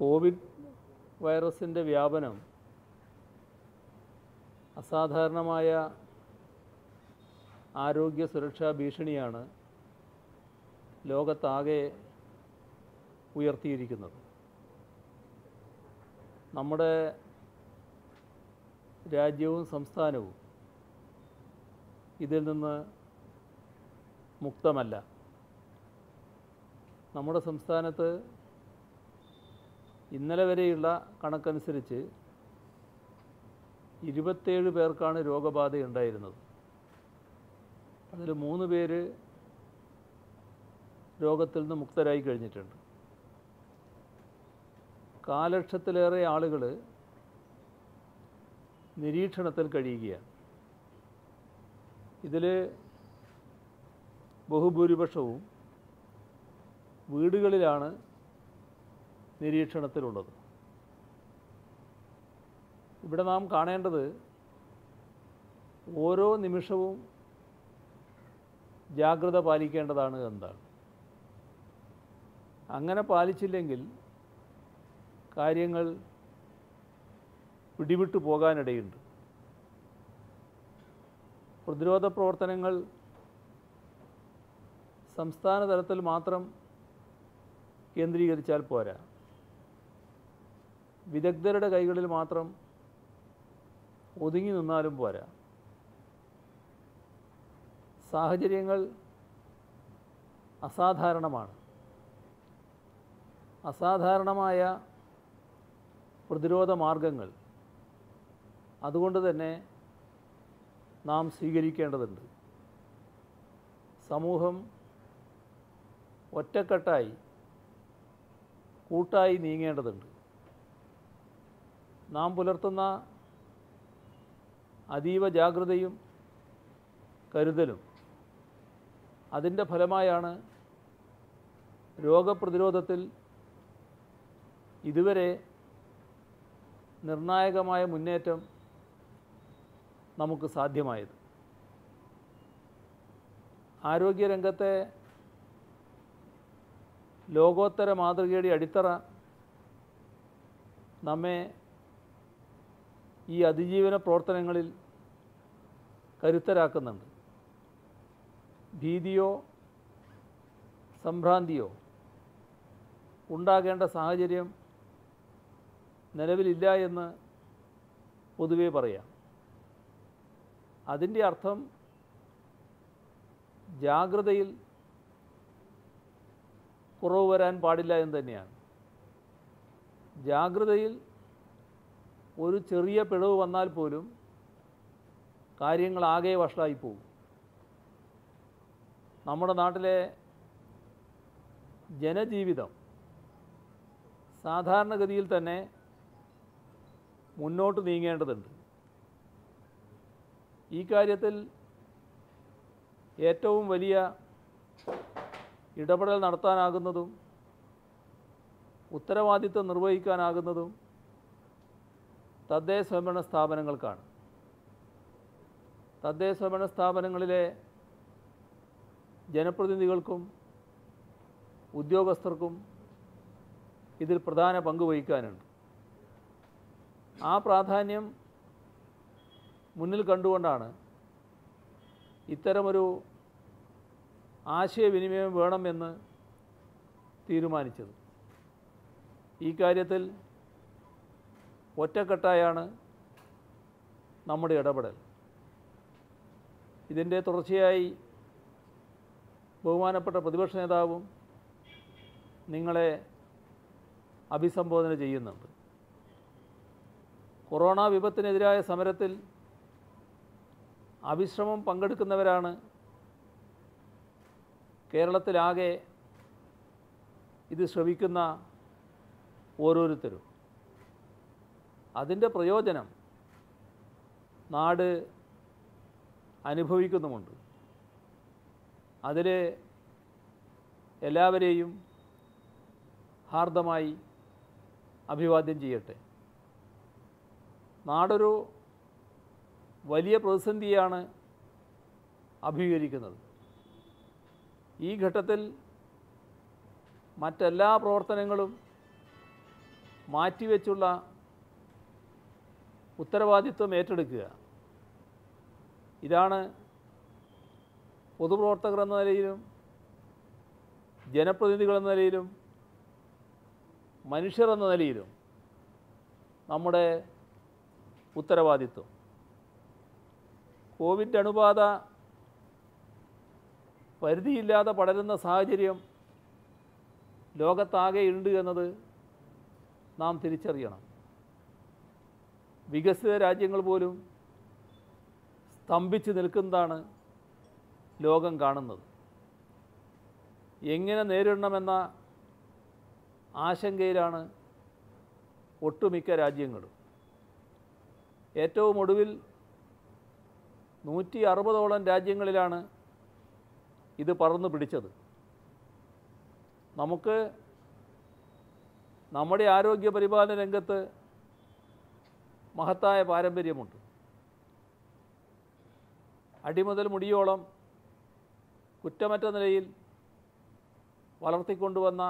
Covid വൈറസിൻ്റെ വ്യാപനം അസാധാരണമായ ആരോഗ്യ സുരക്ഷാ ഭീഷണിയാണ് ലോകത്താകെ ഉയർത്തിയിരിക്കുന്നത് നമ്മുടെ രാജ്യവും സംസ്ഥാനവും ഇതിൽ നിന്ന് മുക്തമല്ല നമ്മുടെ സംസ്ഥാനത്ത് ഇന്നലെ വരെയുള്ള കണക്കനുസരിച്ച് ഇരുപത്തേഴ് പേർക്കാണ് രോഗബാധ ഉണ്ടായിരുന്നത് അതിൽ മൂന്ന് പേര് രോഗത്തിൽ നിന്ന് മുക്തരായി കഴിഞ്ഞിട്ടുണ്ട് കാലക്ഷത്തിലേറെ ആളുകൾ നിരീക്ഷണത്തിൽ കഴിയുകയാണ് ഇതിൽ ബഹുഭൂരിപക്ഷവും വീടുകളിലാണ് നിരീക്ഷണത്തിലുള്ളത് ഇവിടെ നാം കാണേണ്ടത് ഓരോ നിമിഷവും ജാഗ്രത പാലിക്കേണ്ടതാണ് എന്താണ് അങ്ങനെ പാലിച്ചില്ലെങ്കിൽ കാര്യങ്ങൾ പിടിവിട്ടു പോകാനിടയുണ്ട് പ്രതിരോധ പ്രവർത്തനങ്ങൾ സംസ്ഥാന തലത്തിൽ മാത്രം കേന്ദ്രീകരിച്ചാൽ പോരാ വിദഗ്ധരുടെ കൈകളിൽ മാത്രം ഒതുങ്ങി നിന്നാലും പോരാ സാഹചര്യങ്ങൾ അസാധാരണമാണ് അസാധാരണമായ പ്രതിരോധ മാർഗങ്ങൾ അതുകൊണ്ട് തന്നെ നാം സ്വീകരിക്കേണ്ടതുണ്ട് സമൂഹം ഒറ്റക്കെട്ടായി കൂട്ടായി നീങ്ങേണ്ടതുണ്ട് നാം പുലർത്തുന്ന അതീവ ജാഗ്രതയും കരുതലും അതിൻ്റെ ഫലമായാണ് രോഗപ്രതിരോധത്തിൽ ഇതുവരെ നിർണായകമായ മുന്നേറ്റം നമുക്ക് സാധ്യമായത് ആരോഗ്യരംഗത്തെ ലോകോത്തര മാതൃകയുടെ അടിത്തറ നമ്മെ ഈ അതിജീവന പ്രവർത്തനങ്ങളിൽ കരുത്തരാക്കുന്നുണ്ട് ഭീതിയോ സംഭ്രാന്തിയോ ഉണ്ടാകേണ്ട സാഹചര്യം നിലവിലില്ല എന്ന് പൊതുവെ പറയാം അതിൻ്റെ അർത്ഥം ജാഗ്രതയിൽ കുറവ് വരാൻ പാടില്ല എന്ന് തന്നെയാണ് ജാഗ്രതയിൽ ഒരു ചെറിയ പിഴവ് വന്നാൽ പോലും കാര്യങ്ങളാകെ വഷളായി പോകും നമ്മുടെ നാട്ടിലെ ജനജീവിതം സാധാരണഗതിയിൽ തന്നെ മുന്നോട്ട് നീങ്ങേണ്ടതുണ്ട് ഈ കാര്യത്തിൽ ഏറ്റവും വലിയ ഇടപെടൽ നടത്താനാകുന്നതും ഉത്തരവാദിത്വം നിർവഹിക്കാനാകുന്നതും തദ്ദേശ സ്വയംഭരണ സ്ഥാപനങ്ങൾക്കാണ് തദ്ദേശ സ്വയംഭരണ സ്ഥാപനങ്ങളിലെ ജനപ്രതിനിധികൾക്കും ഉദ്യോഗസ്ഥർക്കും ഇതിൽ പ്രധാന പങ്ക് വഹിക്കാനുണ്ട് ആ പ്രാധാന്യം മുന്നിൽ കണ്ടുകൊണ്ടാണ് ഇത്തരമൊരു ആശയവിനിമയം വേണമെന്ന് തീരുമാനിച്ചത് ഈ കാര്യത്തിൽ ഒറ്റക്കെട്ടായാണ് നമ്മുടെ ഇടപെടൽ ഇതിൻ്റെ തുടർച്ചയായി ബഹുമാനപ്പെട്ട പ്രതിപക്ഷ നേതാവും നിങ്ങളെ അഭിസംബോധന ചെയ്യുന്നുണ്ട് കൊറോണ വിപത്തിനെതിരായ സമരത്തിൽ അവിശ്രമം പങ്കെടുക്കുന്നവരാണ് കേരളത്തിലാകെ ഇത് ശ്രമിക്കുന്ന ഓരോരുത്തരും അതിൻ്റെ പ്രയോജനം നാട് അനുഭവിക്കുന്നുമുണ്ട് അതിൽ എല്ലാവരെയും ഹാർദമായി അഭിവാദ്യം ചെയ്യട്ടെ നാടൊരു വലിയ പ്രതിസന്ധിയാണ് അഭിമുഖീകരിക്കുന്നത് ഈ ഘട്ടത്തിൽ മറ്റെല്ലാ പ്രവർത്തനങ്ങളും മാറ്റിവെച്ചുള്ള ഉത്തരവാദിത്വം ഏറ്റെടുക്കുക ഇതാണ് പൊതുപ്രവർത്തകർ എന്ന നിലയിലും ജനപ്രതിനിധികൾ എന്ന നിലയിലും മനുഷ്യർ എന്ന നിലയിലും നമ്മുടെ ഉത്തരവാദിത്വം കോവിഡ് അണുബാധ പരിധിയില്ലാതെ പടരുന്ന സാഹചര്യം ലോകത്താകെ ഉണ്ട് എന്നത് നാം തിരിച്ചറിയണം വികസിത രാജ്യങ്ങൾ പോലും സ്തംഭിച്ച് നിൽക്കുന്നതാണ് ലോകം കാണുന്നത് എങ്ങനെ നേരിടണമെന്ന ആശങ്കയിലാണ് ഒട്ടുമിക്ക രാജ്യങ്ങളും ഏറ്റവും ഒടുവിൽ നൂറ്റി അറുപതോളം രാജ്യങ്ങളിലാണ് ഇത് പറന്നു പിടിച്ചത് നമുക്ക് നമ്മുടെ ആരോഗ്യ പരിപാലന രംഗത്ത് മഹത്തായ പാരമ്പര്യമുണ്ട് അടിമുതൽ മുടിയോളം കുറ്റമറ്റ നിലയിൽ വളർത്തിക്കൊണ്ടുവന്ന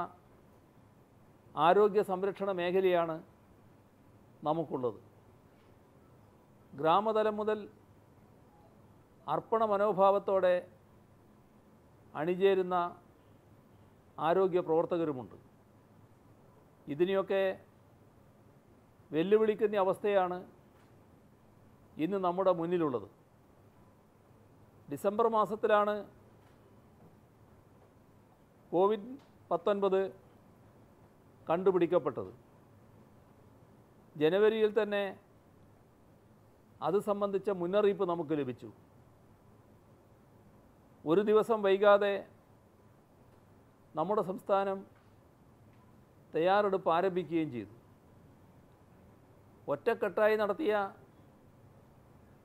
ആരോഗ്യ സംരക്ഷണ മേഖലയാണ് നമുക്കുള്ളത് ഗ്രാമതലം മുതൽ അർപ്പണ മനോഭാവത്തോടെ അണിചേരുന്ന ആരോഗ്യ പ്രവർത്തകരുമുണ്ട് ഇതിനെയൊക്കെ വെല്ലുവിളിക്കുന്ന അവസ്ഥയാണ് ഇന്ന് നമ്മുടെ മുന്നിലുള്ളത് ഡിസംബർ മാസത്തിലാണ് കോവിഡ് പത്തൊൻപത് കണ്ടുപിടിക്കപ്പെട്ടത് ജനുവരിയിൽ തന്നെ അത് സംബന്ധിച്ച മുന്നറിയിപ്പ് നമുക്ക് ലഭിച്ചു ഒരു ദിവസം വൈകാതെ നമ്മുടെ സംസ്ഥാനം തയ്യാറെടുപ്പ് ആരംഭിക്കുകയും ചെയ്തു ഒറ്റക്കെട്ടായി നടത്തിയ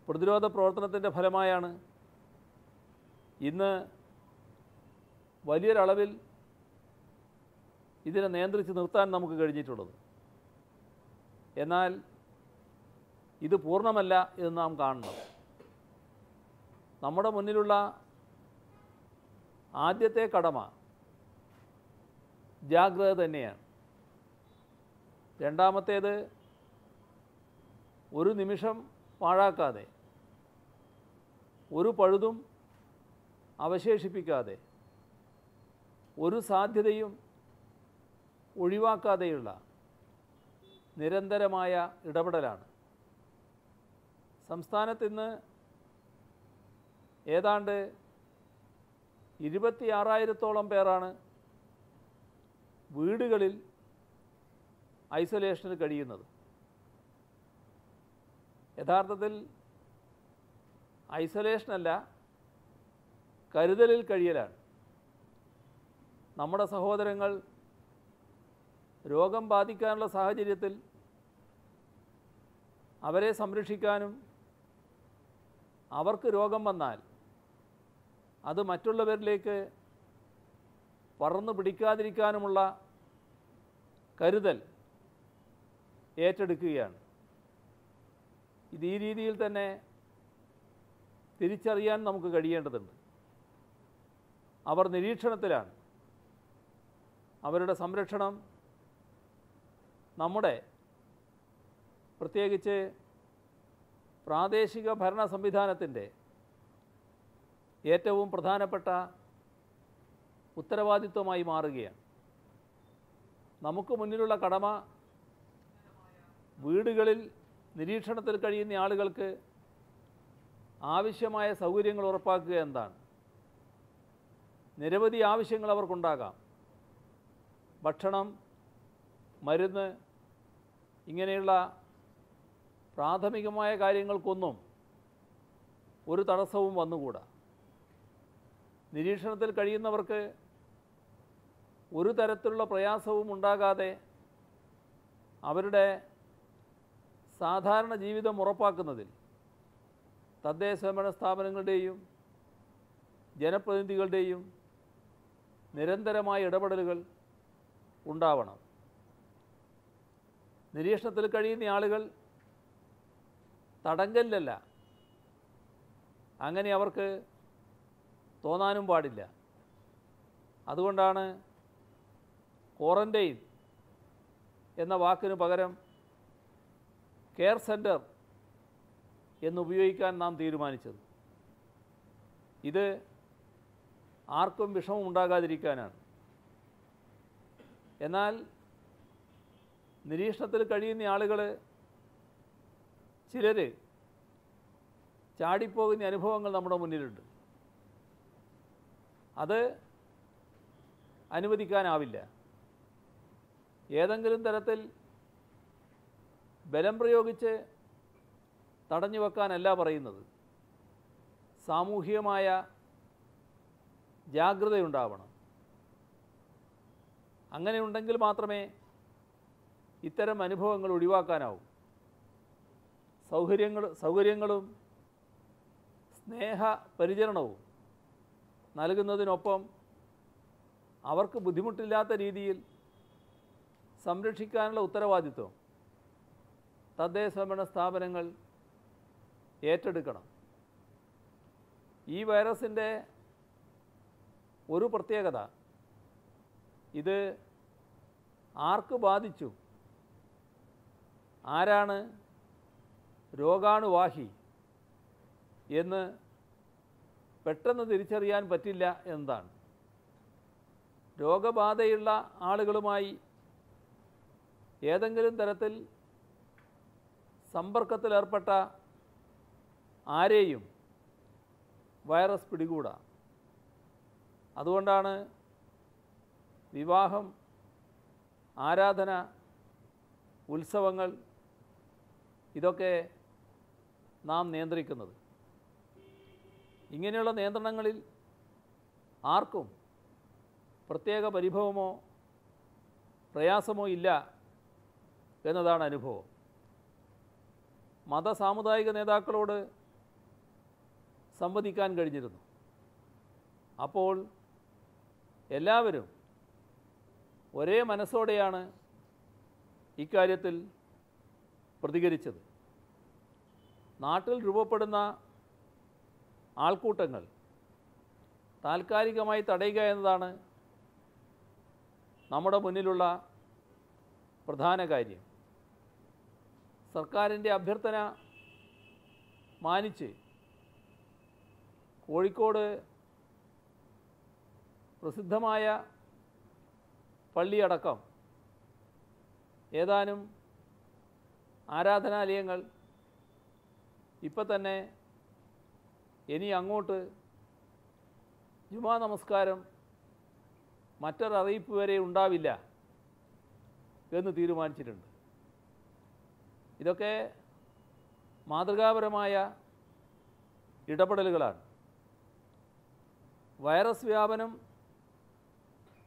പ്രതിരോധ പ്രവർത്തനത്തിൻ്റെ ഫലമായാണ് ഇന്ന് വലിയൊരളവിൽ ഇതിനെ നിയന്ത്രിച്ച് നിർത്താൻ നമുക്ക് കഴിഞ്ഞിട്ടുള്ളത് എന്നാൽ ഇത് പൂർണ്ണമല്ല എന്ന് നാം കാണണം നമ്മുടെ മുന്നിലുള്ള ആദ്യത്തെ കടമ ജാഗ്രത തന്നെയാണ് രണ്ടാമത്തേത് ഒരു നിമിഷം പാഴാക്കാതെ ഒരു പഴുതും അവശേഷിപ്പിക്കാതെ ഒരു സാധ്യതയും ഒഴിവാക്കാതെയുള്ള നിരന്തരമായ ഇടപെടലാണ് സംസ്ഥാനത്ത് ഇന്ന് ഏതാണ്ട് ആറായിരത്തോളം പേരാണ് വീടുകളിൽ ഐസൊലേഷനിൽ കഴിയുന്നത് യഥാർത്ഥത്തിൽ ഐസൊലേഷനല്ല കരുതലിൽ കഴിയലാണ് നമ്മുടെ സഹോദരങ്ങൾ രോഗം ബാധിക്കാനുള്ള സാഹചര്യത്തിൽ അവരെ സംരക്ഷിക്കാനും അവർക്ക് രോഗം വന്നാൽ അത് മറ്റുള്ളവരിലേക്ക് പറന്നു പിടിക്കാതിരിക്കാനുമുള്ള കരുതൽ ഏറ്റെടുക്കുകയാണ് ഇത് ഈ രീതിയിൽ തന്നെ തിരിച്ചറിയാൻ നമുക്ക് കഴിയേണ്ടതുണ്ട് അവർ നിരീക്ഷണത്തിലാണ് അവരുടെ സംരക്ഷണം നമ്മുടെ പ്രത്യേകിച്ച് പ്രാദേശിക ഭരണ സംവിധാനത്തിൻ്റെ ഏറ്റവും പ്രധാനപ്പെട്ട ഉത്തരവാദിത്വമായി മാറുകയാണ് നമുക്ക് മുന്നിലുള്ള കടമ വീടുകളിൽ നിരീക്ഷണത്തിൽ കഴിയുന്ന ആളുകൾക്ക് ആവശ്യമായ സൗകര്യങ്ങൾ ഉറപ്പാക്കുക എന്താണ് നിരവധി ആവശ്യങ്ങൾ അവർക്കുണ്ടാകാം ഭക്ഷണം മരുന്ന് ഇങ്ങനെയുള്ള പ്രാഥമികമായ കാര്യങ്ങൾക്കൊന്നും ഒരു തടസ്സവും വന്നുകൂടാ നിരീക്ഷണത്തിൽ കഴിയുന്നവർക്ക് ഒരു തരത്തിലുള്ള പ്രയാസവും ഉണ്ടാകാതെ അവരുടെ സാധാരണ ജീവിതം ഉറപ്പാക്കുന്നതിൽ തദ്ദേശ ഭരണ സ്ഥാപനങ്ങളുടെയും ജനപ്രതിനിധികളുടെയും നിരന്തരമായ ഇടപെടലുകൾ ഉണ്ടാവണം നിരീക്ഷണത്തിൽ കഴിയുന്ന ആളുകൾ തടങ്കലിലല്ല അങ്ങനെ അവർക്ക് തോന്നാനും പാടില്ല അതുകൊണ്ടാണ് ക്വാറൻറ്റൈൻ എന്ന വാക്കിന് പകരം കെയർ സെൻറ്റർ എന്നുപയോഗിക്കാൻ നാം തീരുമാനിച്ചത് ഇത് ആർക്കും വിഷമം ഉണ്ടാകാതിരിക്കാനാണ് എന്നാൽ നിരീക്ഷണത്തിൽ കഴിയുന്ന ആളുകൾ ചിലർ ചാടിപ്പോകുന്ന അനുഭവങ്ങൾ നമ്മുടെ മുന്നിലുണ്ട് അത് അനുവദിക്കാനാവില്ല ഏതെങ്കിലും തരത്തിൽ ബലം പ്രയോഗിച്ച് തടഞ്ഞു വെക്കാനല്ല പറയുന്നത് സാമൂഹികമായ ജാഗ്രതയുണ്ടാവണം അങ്ങനെ ഉണ്ടെങ്കിൽ മാത്രമേ ഇത്തരം അനുഭവങ്ങൾ ഒഴിവാക്കാനാവും സൗകര്യങ്ങൾ സൗകര്യങ്ങളും സ്നേഹ പരിചരണവും നൽകുന്നതിനൊപ്പം അവർക്ക് ബുദ്ധിമുട്ടില്ലാത്ത രീതിയിൽ സംരക്ഷിക്കാനുള്ള ഉത്തരവാദിത്വം തദ്ദേശ ഭരണ സ്ഥാപനങ്ങൾ ഏറ്റെടുക്കണം ഈ വൈറസിൻ്റെ ഒരു പ്രത്യേകത ഇത് ആർക്ക് ബാധിച്ചു ആരാണ് രോഗാണുവാഹി എന്ന് പെട്ടെന്ന് തിരിച്ചറിയാൻ പറ്റില്ല എന്നതാണ് രോഗബാധയുള്ള ആളുകളുമായി ഏതെങ്കിലും തരത്തിൽ സമ്പർക്കത്തിലേർപ്പെട്ട ആരെയും വൈറസ് പിടികൂടാ അതുകൊണ്ടാണ് വിവാഹം ആരാധന ഉത്സവങ്ങൾ ഇതൊക്കെ നാം നിയന്ത്രിക്കുന്നത് ഇങ്ങനെയുള്ള നിയന്ത്രണങ്ങളിൽ ആർക്കും പ്രത്യേക പരിഭവമോ പ്രയാസമോ ഇല്ല എന്നതാണ് അനുഭവം മത സാമുദായിക നേതാക്കളോട് സംവദിക്കാൻ കഴിഞ്ഞിരുന്നു അപ്പോൾ എല്ലാവരും ഒരേ മനസ്സോടെയാണ് ഇക്കാര്യത്തിൽ പ്രതികരിച്ചത് നാട്ടിൽ രൂപപ്പെടുന്ന ആൾക്കൂട്ടങ്ങൾ താൽക്കാലികമായി തടയുക എന്നതാണ് നമ്മുടെ മുന്നിലുള്ള പ്രധാന കാര്യം സർക്കാരിൻ്റെ അഭ്യർത്ഥന മാനിച്ച് കോഴിക്കോട് പ്രസിദ്ധമായ പള്ളിയടക്കം ഏതാനും ആരാധനാലയങ്ങൾ ഇപ്പം തന്നെ ഇനി അങ്ങോട്ട് ജുമാ നമസ്കാരം മറ്റൊരറിയിപ്പ് വരെ ഉണ്ടാവില്ല എന്ന് തീരുമാനിച്ചിട്ടുണ്ട് ഇതൊക്കെ മാതൃകാപരമായ ഇടപെടലുകളാണ് വൈറസ് വ്യാപനം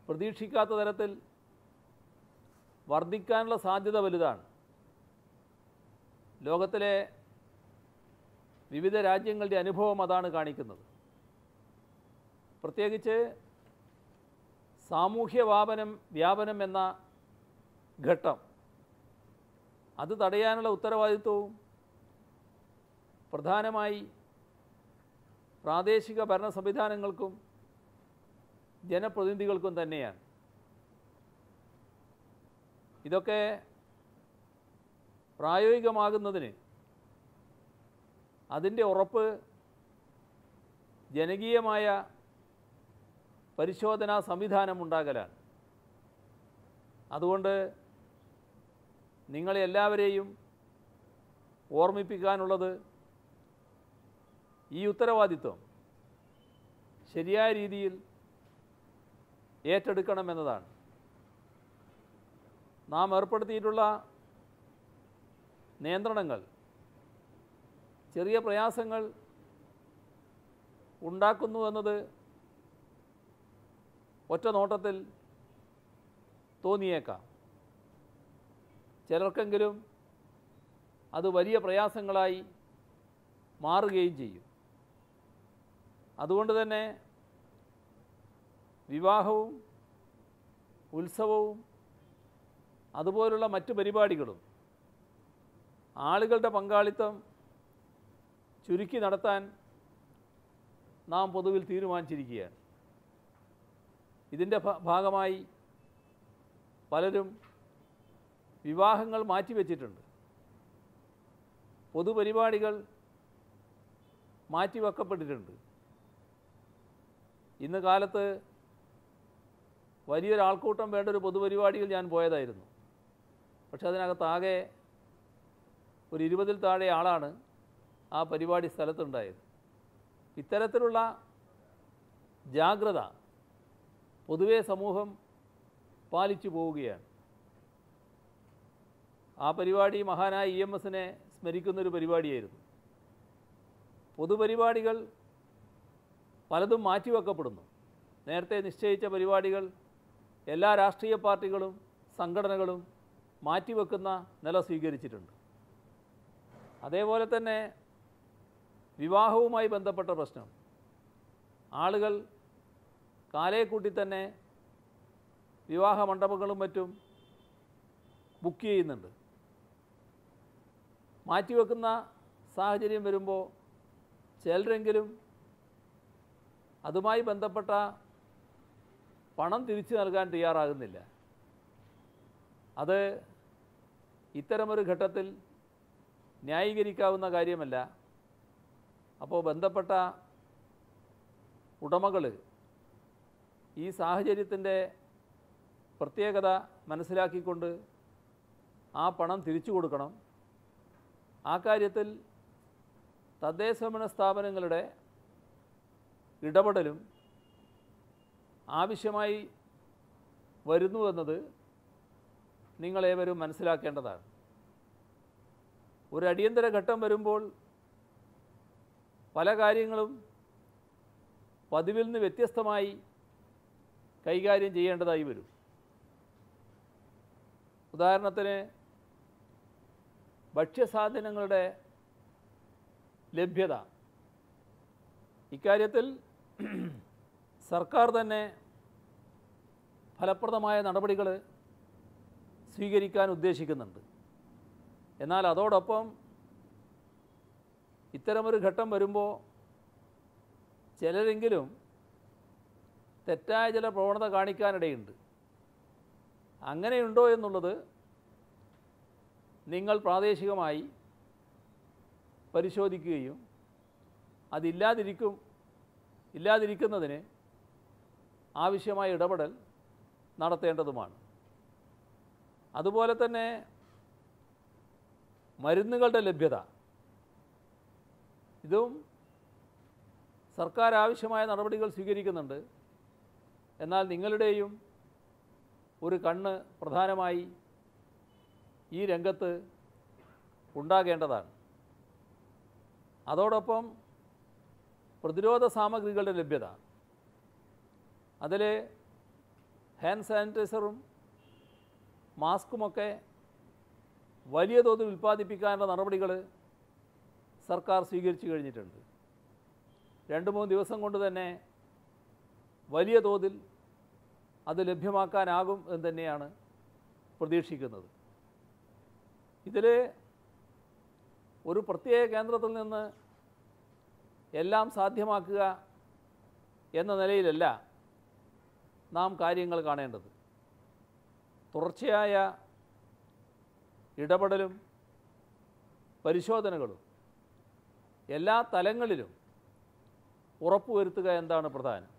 പ്രതീക്ഷിക്കാത്ത തരത്തിൽ വർദ്ധിക്കാനുള്ള സാധ്യത വലുതാണ് ലോകത്തിലെ വിവിധ രാജ്യങ്ങളുടെ അനുഭവം അതാണ് കാണിക്കുന്നത് പ്രത്യേകിച്ച് സാമൂഹ്യ വാപനം വ്യാപനം എന്ന ഘട്ടം അത് തടയാനുള്ള ഉത്തരവാദിത്വവും പ്രധാനമായി പ്രാദേശിക ഭരണ സംവിധാനങ്ങൾക്കും ജനപ്രതിനിധികൾക്കും തന്നെയാണ് ഇതൊക്കെ പ്രായോഗികമാകുന്നതിന് അതിൻ്റെ ഉറപ്പ് ജനകീയമായ പരിശോധനാ സംവിധാനം ഉണ്ടാകലാണ് അതുകൊണ്ട് നിങ്ങളെ എല്ലാവരെയും ഓർമ്മിപ്പിക്കാനുള്ളത് ഈ ഉത്തരവാദിത്വം ശരിയായ രീതിയിൽ ഏറ്റെടുക്കണമെന്നതാണ് നാം ഏർപ്പെടുത്തിയിട്ടുള്ള നിയന്ത്രണങ്ങൾ ചെറിയ പ്രയാസങ്ങൾ ഉണ്ടാക്കുന്നു എന്നത് ഒറ്റ നോട്ടത്തിൽ തോന്നിയേക്കാം ചിലർക്കെങ്കിലും അത് വലിയ പ്രയാസങ്ങളായി മാറുകയും ചെയ്യും അതുകൊണ്ട് തന്നെ വിവാഹവും ഉത്സവവും അതുപോലുള്ള മറ്റ് പരിപാടികളും ആളുകളുടെ പങ്കാളിത്തം ചുരുക്കി നടത്താൻ നാം പൊതുവിൽ തീരുമാനിച്ചിരിക്കുകയാണ് ഇതിൻ്റെ ഭാഗമായി പലരും വിവാഹങ്ങൾ മാറ്റിവെച്ചിട്ടുണ്ട് പൊതുപരിപാടികൾ മാറ്റിവെക്കപ്പെട്ടിട്ടുണ്ട് ഇന്ന് കാലത്ത് വലിയൊരാൾക്കൂട്ടം വേണ്ട ഒരു പൊതുപരിപാടിയിൽ ഞാൻ പോയതായിരുന്നു പക്ഷെ അതിനകത്താകെ ഒരു ഇരുപതിൽ താഴെ ആളാണ് ആ പരിപാടി സ്ഥലത്തുണ്ടായത് ഇത്തരത്തിലുള്ള ജാഗ്രത പൊതുവേ സമൂഹം പാലിച്ചു പോവുകയാണ് ആ പരിപാടി മഹാനായ ഇ എം എസിനെ സ്മരിക്കുന്നൊരു പരിപാടിയായിരുന്നു പൊതുപരിപാടികൾ പലതും മാറ്റിവെക്കപ്പെടുന്നു നേരത്തെ നിശ്ചയിച്ച പരിപാടികൾ എല്ലാ രാഷ്ട്രീയ പാർട്ടികളും സംഘടനകളും മാറ്റിവെക്കുന്ന നില സ്വീകരിച്ചിട്ടുണ്ട് അതേപോലെ തന്നെ വിവാഹവുമായി ബന്ധപ്പെട്ട പ്രശ്നം ആളുകൾ കൂട്ടി തന്നെ വിവാഹ മണ്ഡപങ്ങളും മറ്റും ബുക്ക് ചെയ്യുന്നുണ്ട് മാറ്റിവെക്കുന്ന സാഹചര്യം വരുമ്പോൾ ചിലരെങ്കിലും അതുമായി ബന്ധപ്പെട്ട പണം തിരിച്ചു നൽകാൻ തയ്യാറാകുന്നില്ല അത് ഇത്തരമൊരു ഘട്ടത്തിൽ ന്യായീകരിക്കാവുന്ന കാര്യമല്ല അപ്പോൾ ബന്ധപ്പെട്ട ഉടമകൾ ഈ സാഹചര്യത്തിൻ്റെ പ്രത്യേകത മനസ്സിലാക്കിക്കൊണ്ട് ആ പണം തിരിച്ചു കൊടുക്കണം ആ കാര്യത്തിൽ തദ്ദേശഭരണ സ്ഥാപനങ്ങളുടെ ഇടപെടലും ആവശ്യമായി വരുന്നുവെന്നത് നിങ്ങളേവരും മനസ്സിലാക്കേണ്ടതാണ് ഒരു അടിയന്തര ഘട്ടം വരുമ്പോൾ പല കാര്യങ്ങളും പതിവിൽ നിന്ന് വ്യത്യസ്തമായി കൈകാര്യം ചെയ്യേണ്ടതായി വരും ഉദാഹരണത്തിന് ഭക്ഷ്യസാധനങ്ങളുടെ ലഭ്യത ഇക്കാര്യത്തിൽ സർക്കാർ തന്നെ ഫലപ്രദമായ നടപടികൾ സ്വീകരിക്കാൻ ഉദ്ദേശിക്കുന്നുണ്ട് എന്നാൽ അതോടൊപ്പം ഇത്തരമൊരു ഘട്ടം വരുമ്പോൾ ചിലരെങ്കിലും തെറ്റായ ചില പ്രവണത കാണിക്കാനിടയുണ്ട് അങ്ങനെയുണ്ടോ എന്നുള്ളത് നിങ്ങൾ പ്രാദേശികമായി പരിശോധിക്കുകയും അതില്ലാതിരിക്കും ഇല്ലാതിരിക്കുന്നതിന് ആവശ്യമായ ഇടപെടൽ നടത്തേണ്ടതുമാണ് അതുപോലെ തന്നെ മരുന്നുകളുടെ ലഭ്യത ഇതും സർക്കാർ ആവശ്യമായ നടപടികൾ സ്വീകരിക്കുന്നുണ്ട് എന്നാൽ നിങ്ങളുടെയും ഒരു കണ്ണ് പ്രധാനമായി ഈ രംഗത്ത് ഉണ്ടാകേണ്ടതാണ് അതോടൊപ്പം പ്രതിരോധ സാമഗ്രികളുടെ ലഭ്യത അതിൽ ഹാൻഡ് സാനിറ്റൈസറും മാസ്കുമൊക്കെ വലിയ തോതിൽ ഉൽപ്പാദിപ്പിക്കാനുള്ള നടപടികൾ സർക്കാർ സ്വീകരിച്ചു കഴിഞ്ഞിട്ടുണ്ട് രണ്ട് മൂന്ന് ദിവസം കൊണ്ട് തന്നെ വലിയ തോതിൽ അത് ലഭ്യമാക്കാനാകും എന്ന് തന്നെയാണ് പ്രതീക്ഷിക്കുന്നത് ഇതിൽ ഒരു പ്രത്യേക കേന്ദ്രത്തിൽ നിന്ന് എല്ലാം സാധ്യമാക്കുക എന്ന നിലയിലല്ല നാം കാര്യങ്ങൾ കാണേണ്ടത് തുടർച്ചയായ ഇടപെടലും പരിശോധനകളും എല്ലാ തലങ്ങളിലും ഉറപ്പുവരുത്തുക എന്താണ് പ്രധാനം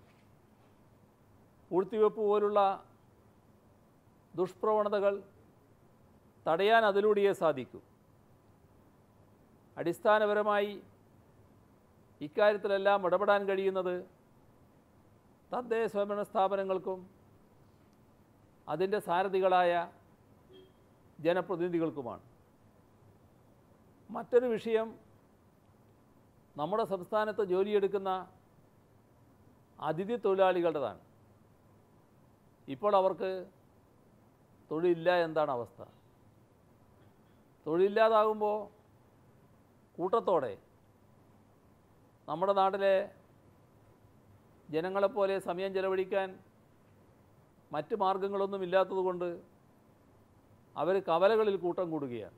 പൂഴ്ത്തിവെപ്പ് പോലുള്ള ദുഷ്പ്രവണതകൾ തടയാൻ അതിലൂടെയേ സാധിക്കൂ അടിസ്ഥാനപരമായി ഇക്കാര്യത്തിലെല്ലാം ഇടപെടാൻ കഴിയുന്നത് തദ്ദേശ സ്വയംഭരണ സ്ഥാപനങ്ങൾക്കും അതിൻ്റെ സാരഥികളായ ജനപ്രതിനിധികൾക്കുമാണ് മറ്റൊരു വിഷയം നമ്മുടെ സംസ്ഥാനത്ത് ജോലിയെടുക്കുന്ന അതിഥി തൊഴിലാളികളുടേതാണ് ഇപ്പോൾ അവർക്ക് തൊഴിലില്ല എന്താണ് അവസ്ഥ തൊഴിലില്ലാതാകുമ്പോൾ കൂട്ടത്തോടെ നമ്മുടെ നാട്ടിലെ ജനങ്ങളെപ്പോലെ സമയം ചെലവഴിക്കാൻ മറ്റ് മാർഗങ്ങളൊന്നും ഇല്ലാത്തതുകൊണ്ട് അവർ കവലകളിൽ കൂട്ടം കൂടുകയാണ്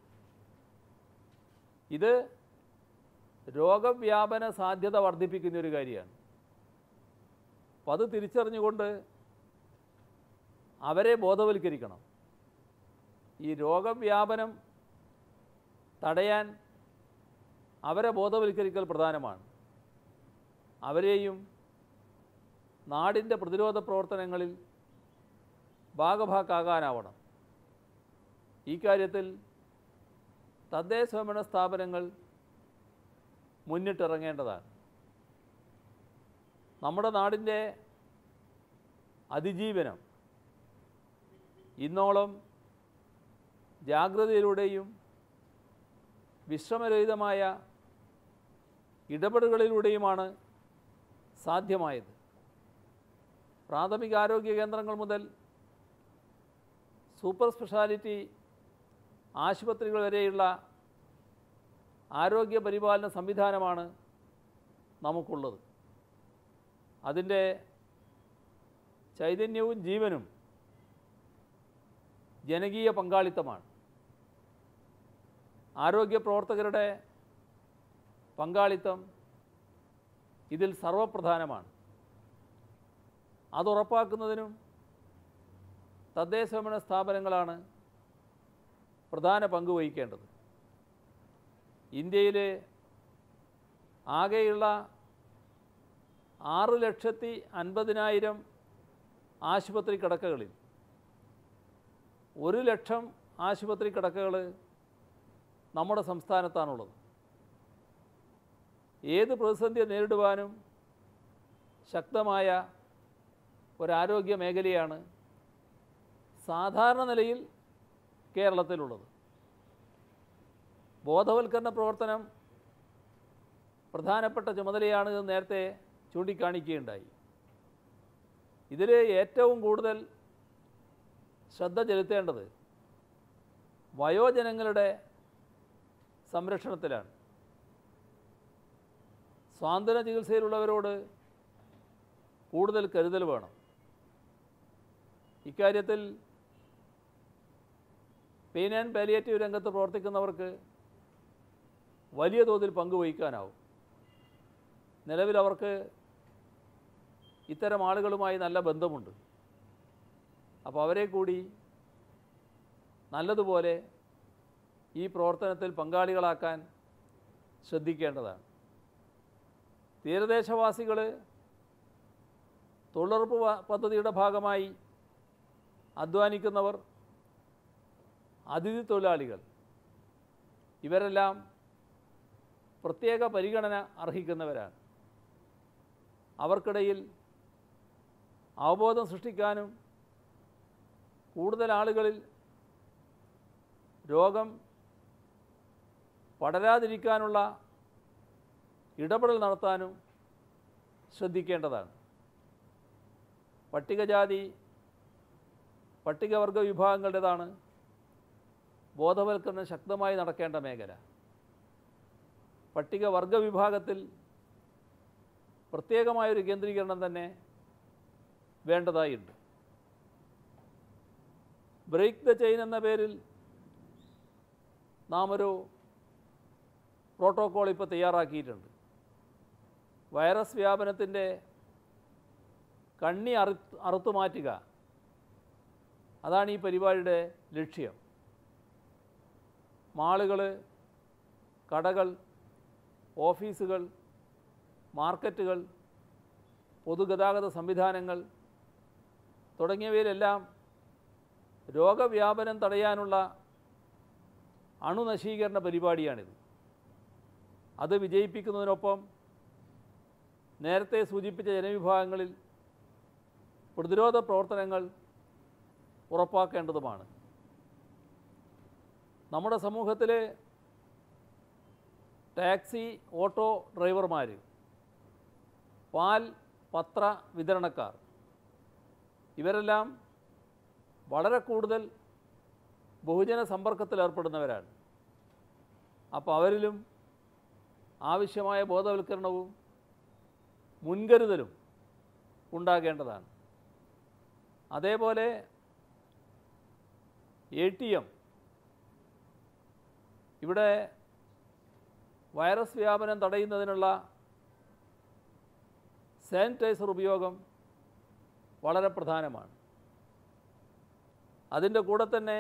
ഇത് രോഗവ്യാപന സാധ്യത വർദ്ധിപ്പിക്കുന്ന ഒരു കാര്യമാണ് അപ്പം അത് തിരിച്ചറിഞ്ഞുകൊണ്ട് അവരെ ബോധവൽക്കരിക്കണം ഈ രോഗവ്യാപനം തടയാൻ അവരെ ബോധവൽക്കരിക്കൽ പ്രധാനമാണ് അവരെയും നാടിൻ്റെ പ്രതിരോധ പ്രവർത്തനങ്ങളിൽ ഭാഗഭാക്കാകാനാവണം ഈ കാര്യത്തിൽ സ്വയംഭരണ സ്ഥാപനങ്ങൾ മുന്നിട്ടിറങ്ങേണ്ടതാണ് നമ്മുടെ നാടിൻ്റെ അതിജീവനം ഇന്നോളം ജാഗ്രതയിലൂടെയും വിശ്രമരഹിതമായ ഇടപെടലുകളിലൂടെയുമാണ് സാധ്യമായത് പ്രാഥമിക ആരോഗ്യ കേന്ദ്രങ്ങൾ മുതൽ സൂപ്പർ സ്പെഷ്യാലിറ്റി ആശുപത്രികൾ വരെയുള്ള ആരോഗ്യ പരിപാലന സംവിധാനമാണ് നമുക്കുള്ളത് അതിൻ്റെ ചൈതന്യവും ജീവനും ജനകീയ പങ്കാളിത്തമാണ് ആരോഗ്യ പ്രവർത്തകരുടെ പങ്കാളിത്തം ഇതിൽ സർവപ്രധാനമാണ് അതുറപ്പാക്കുന്നതിനും തദ്ദേശഭരണ സ്ഥാപനങ്ങളാണ് പ്രധാന പങ്ക് വഹിക്കേണ്ടത് ഇന്ത്യയിലെ ആകെയുള്ള ആറ് ലക്ഷത്തി അൻപതിനായിരം ആശുപത്രി കിടക്കകളിൽ ഒരു ലക്ഷം ആശുപത്രി കിടക്കകൾ നമ്മുടെ സംസ്ഥാനത്താണുള്ളത് ഏത് പ്രതിസന്ധിയെ നേരിടുവാനും ശക്തമായ ഒരാരോഗ്യ മേഖലയാണ് സാധാരണ നിലയിൽ കേരളത്തിലുള്ളത് ബോധവൽക്കരണ പ്രവർത്തനം പ്രധാനപ്പെട്ട ചുമതലയാണ് എന്ന് നേരത്തെ ചൂണ്ടിക്കാണിക്കുകയുണ്ടായി ഇതിൽ ഏറ്റവും കൂടുതൽ ശ്രദ്ധ ചെലുത്തേണ്ടത് വയോജനങ്ങളുടെ സംരക്ഷണത്തിലാണ് സ്വാതന്ത്ര്യ ചികിത്സയിലുള്ളവരോട് കൂടുതൽ കരുതൽ വേണം ഇക്കാര്യത്തിൽ പെയിൻ ആൻഡ് പാലിയേറ്റീവ് രംഗത്ത് പ്രവർത്തിക്കുന്നവർക്ക് വലിയ തോതിൽ പങ്കുവഹിക്കാനാവും നിലവിൽ അവർക്ക് ഇത്തരം ആളുകളുമായി നല്ല ബന്ധമുണ്ട് അപ്പോൾ അവരെ കൂടി നല്ലതുപോലെ ഈ പ്രവർത്തനത്തിൽ പങ്കാളികളാക്കാൻ ശ്രദ്ധിക്കേണ്ടതാണ് തീരദേശവാസികൾ തൊഴിലുറപ്പ് പദ്ധതിയുടെ ഭാഗമായി അധ്വാനിക്കുന്നവർ അതിഥി തൊഴിലാളികൾ ഇവരെല്ലാം പ്രത്യേക പരിഗണന അർഹിക്കുന്നവരാണ് അവർക്കിടയിൽ അവബോധം സൃഷ്ടിക്കാനും കൂടുതൽ ആളുകളിൽ രോഗം പടരാതിരിക്കാനുള്ള ഇടപെടൽ നടത്താനും ശ്രദ്ധിക്കേണ്ടതാണ് പട്ടികജാതി പട്ടികവർഗ വിഭാഗങ്ങളുടേതാണ് ബോധവൽക്കരണം ശക്തമായി നടക്കേണ്ട മേഖല പട്ടികവർഗ വിഭാഗത്തിൽ പ്രത്യേകമായൊരു കേന്ദ്രീകരണം തന്നെ വേണ്ടതായിട്ടുണ്ട് ബ്രേക്ക് ദ ചെയിൻ എന്ന പേരിൽ നാം ഒരു പ്രോട്ടോക്കോൾ ഇപ്പോൾ തയ്യാറാക്കിയിട്ടുണ്ട് വൈറസ് വ്യാപനത്തിൻ്റെ കണ്ണി അറു അറുത്തു മാറ്റുക അതാണ് ഈ പരിപാടിയുടെ ലക്ഷ്യം മാളുകൾ കടകൾ ഓഫീസുകൾ മാർക്കറ്റുകൾ പൊതുഗതാഗത സംവിധാനങ്ങൾ തുടങ്ങിയവയിലെല്ലാം രോഗവ്യാപനം തടയാനുള്ള അണുനശീകരണ പരിപാടിയാണിത് അത് വിജയിപ്പിക്കുന്നതിനൊപ്പം നേരത്തെ സൂചിപ്പിച്ച ജനവിഭാഗങ്ങളിൽ പ്രതിരോധ പ്രവർത്തനങ്ങൾ ഉറപ്പാക്കേണ്ടതുമാണ് നമ്മുടെ സമൂഹത്തിലെ ടാക്സി ഓട്ടോ ഡ്രൈവർമാർ പാൽ പത്ര വിതരണക്കാർ ഇവരെല്ലാം വളരെ കൂടുതൽ ബഹുജന സമ്പർക്കത്തിലേർപ്പെടുന്നവരാണ് അപ്പോൾ അവരിലും ആവശ്യമായ ബോധവൽക്കരണവും മുൻകരുതലും ഉണ്ടാകേണ്ടതാണ് അതേപോലെ എ ടി എം ഇവിടെ വൈറസ് വ്യാപനം തടയുന്നതിനുള്ള സാനിറ്റൈസർ ഉപയോഗം വളരെ പ്രധാനമാണ് അതിൻ്റെ കൂടെ തന്നെ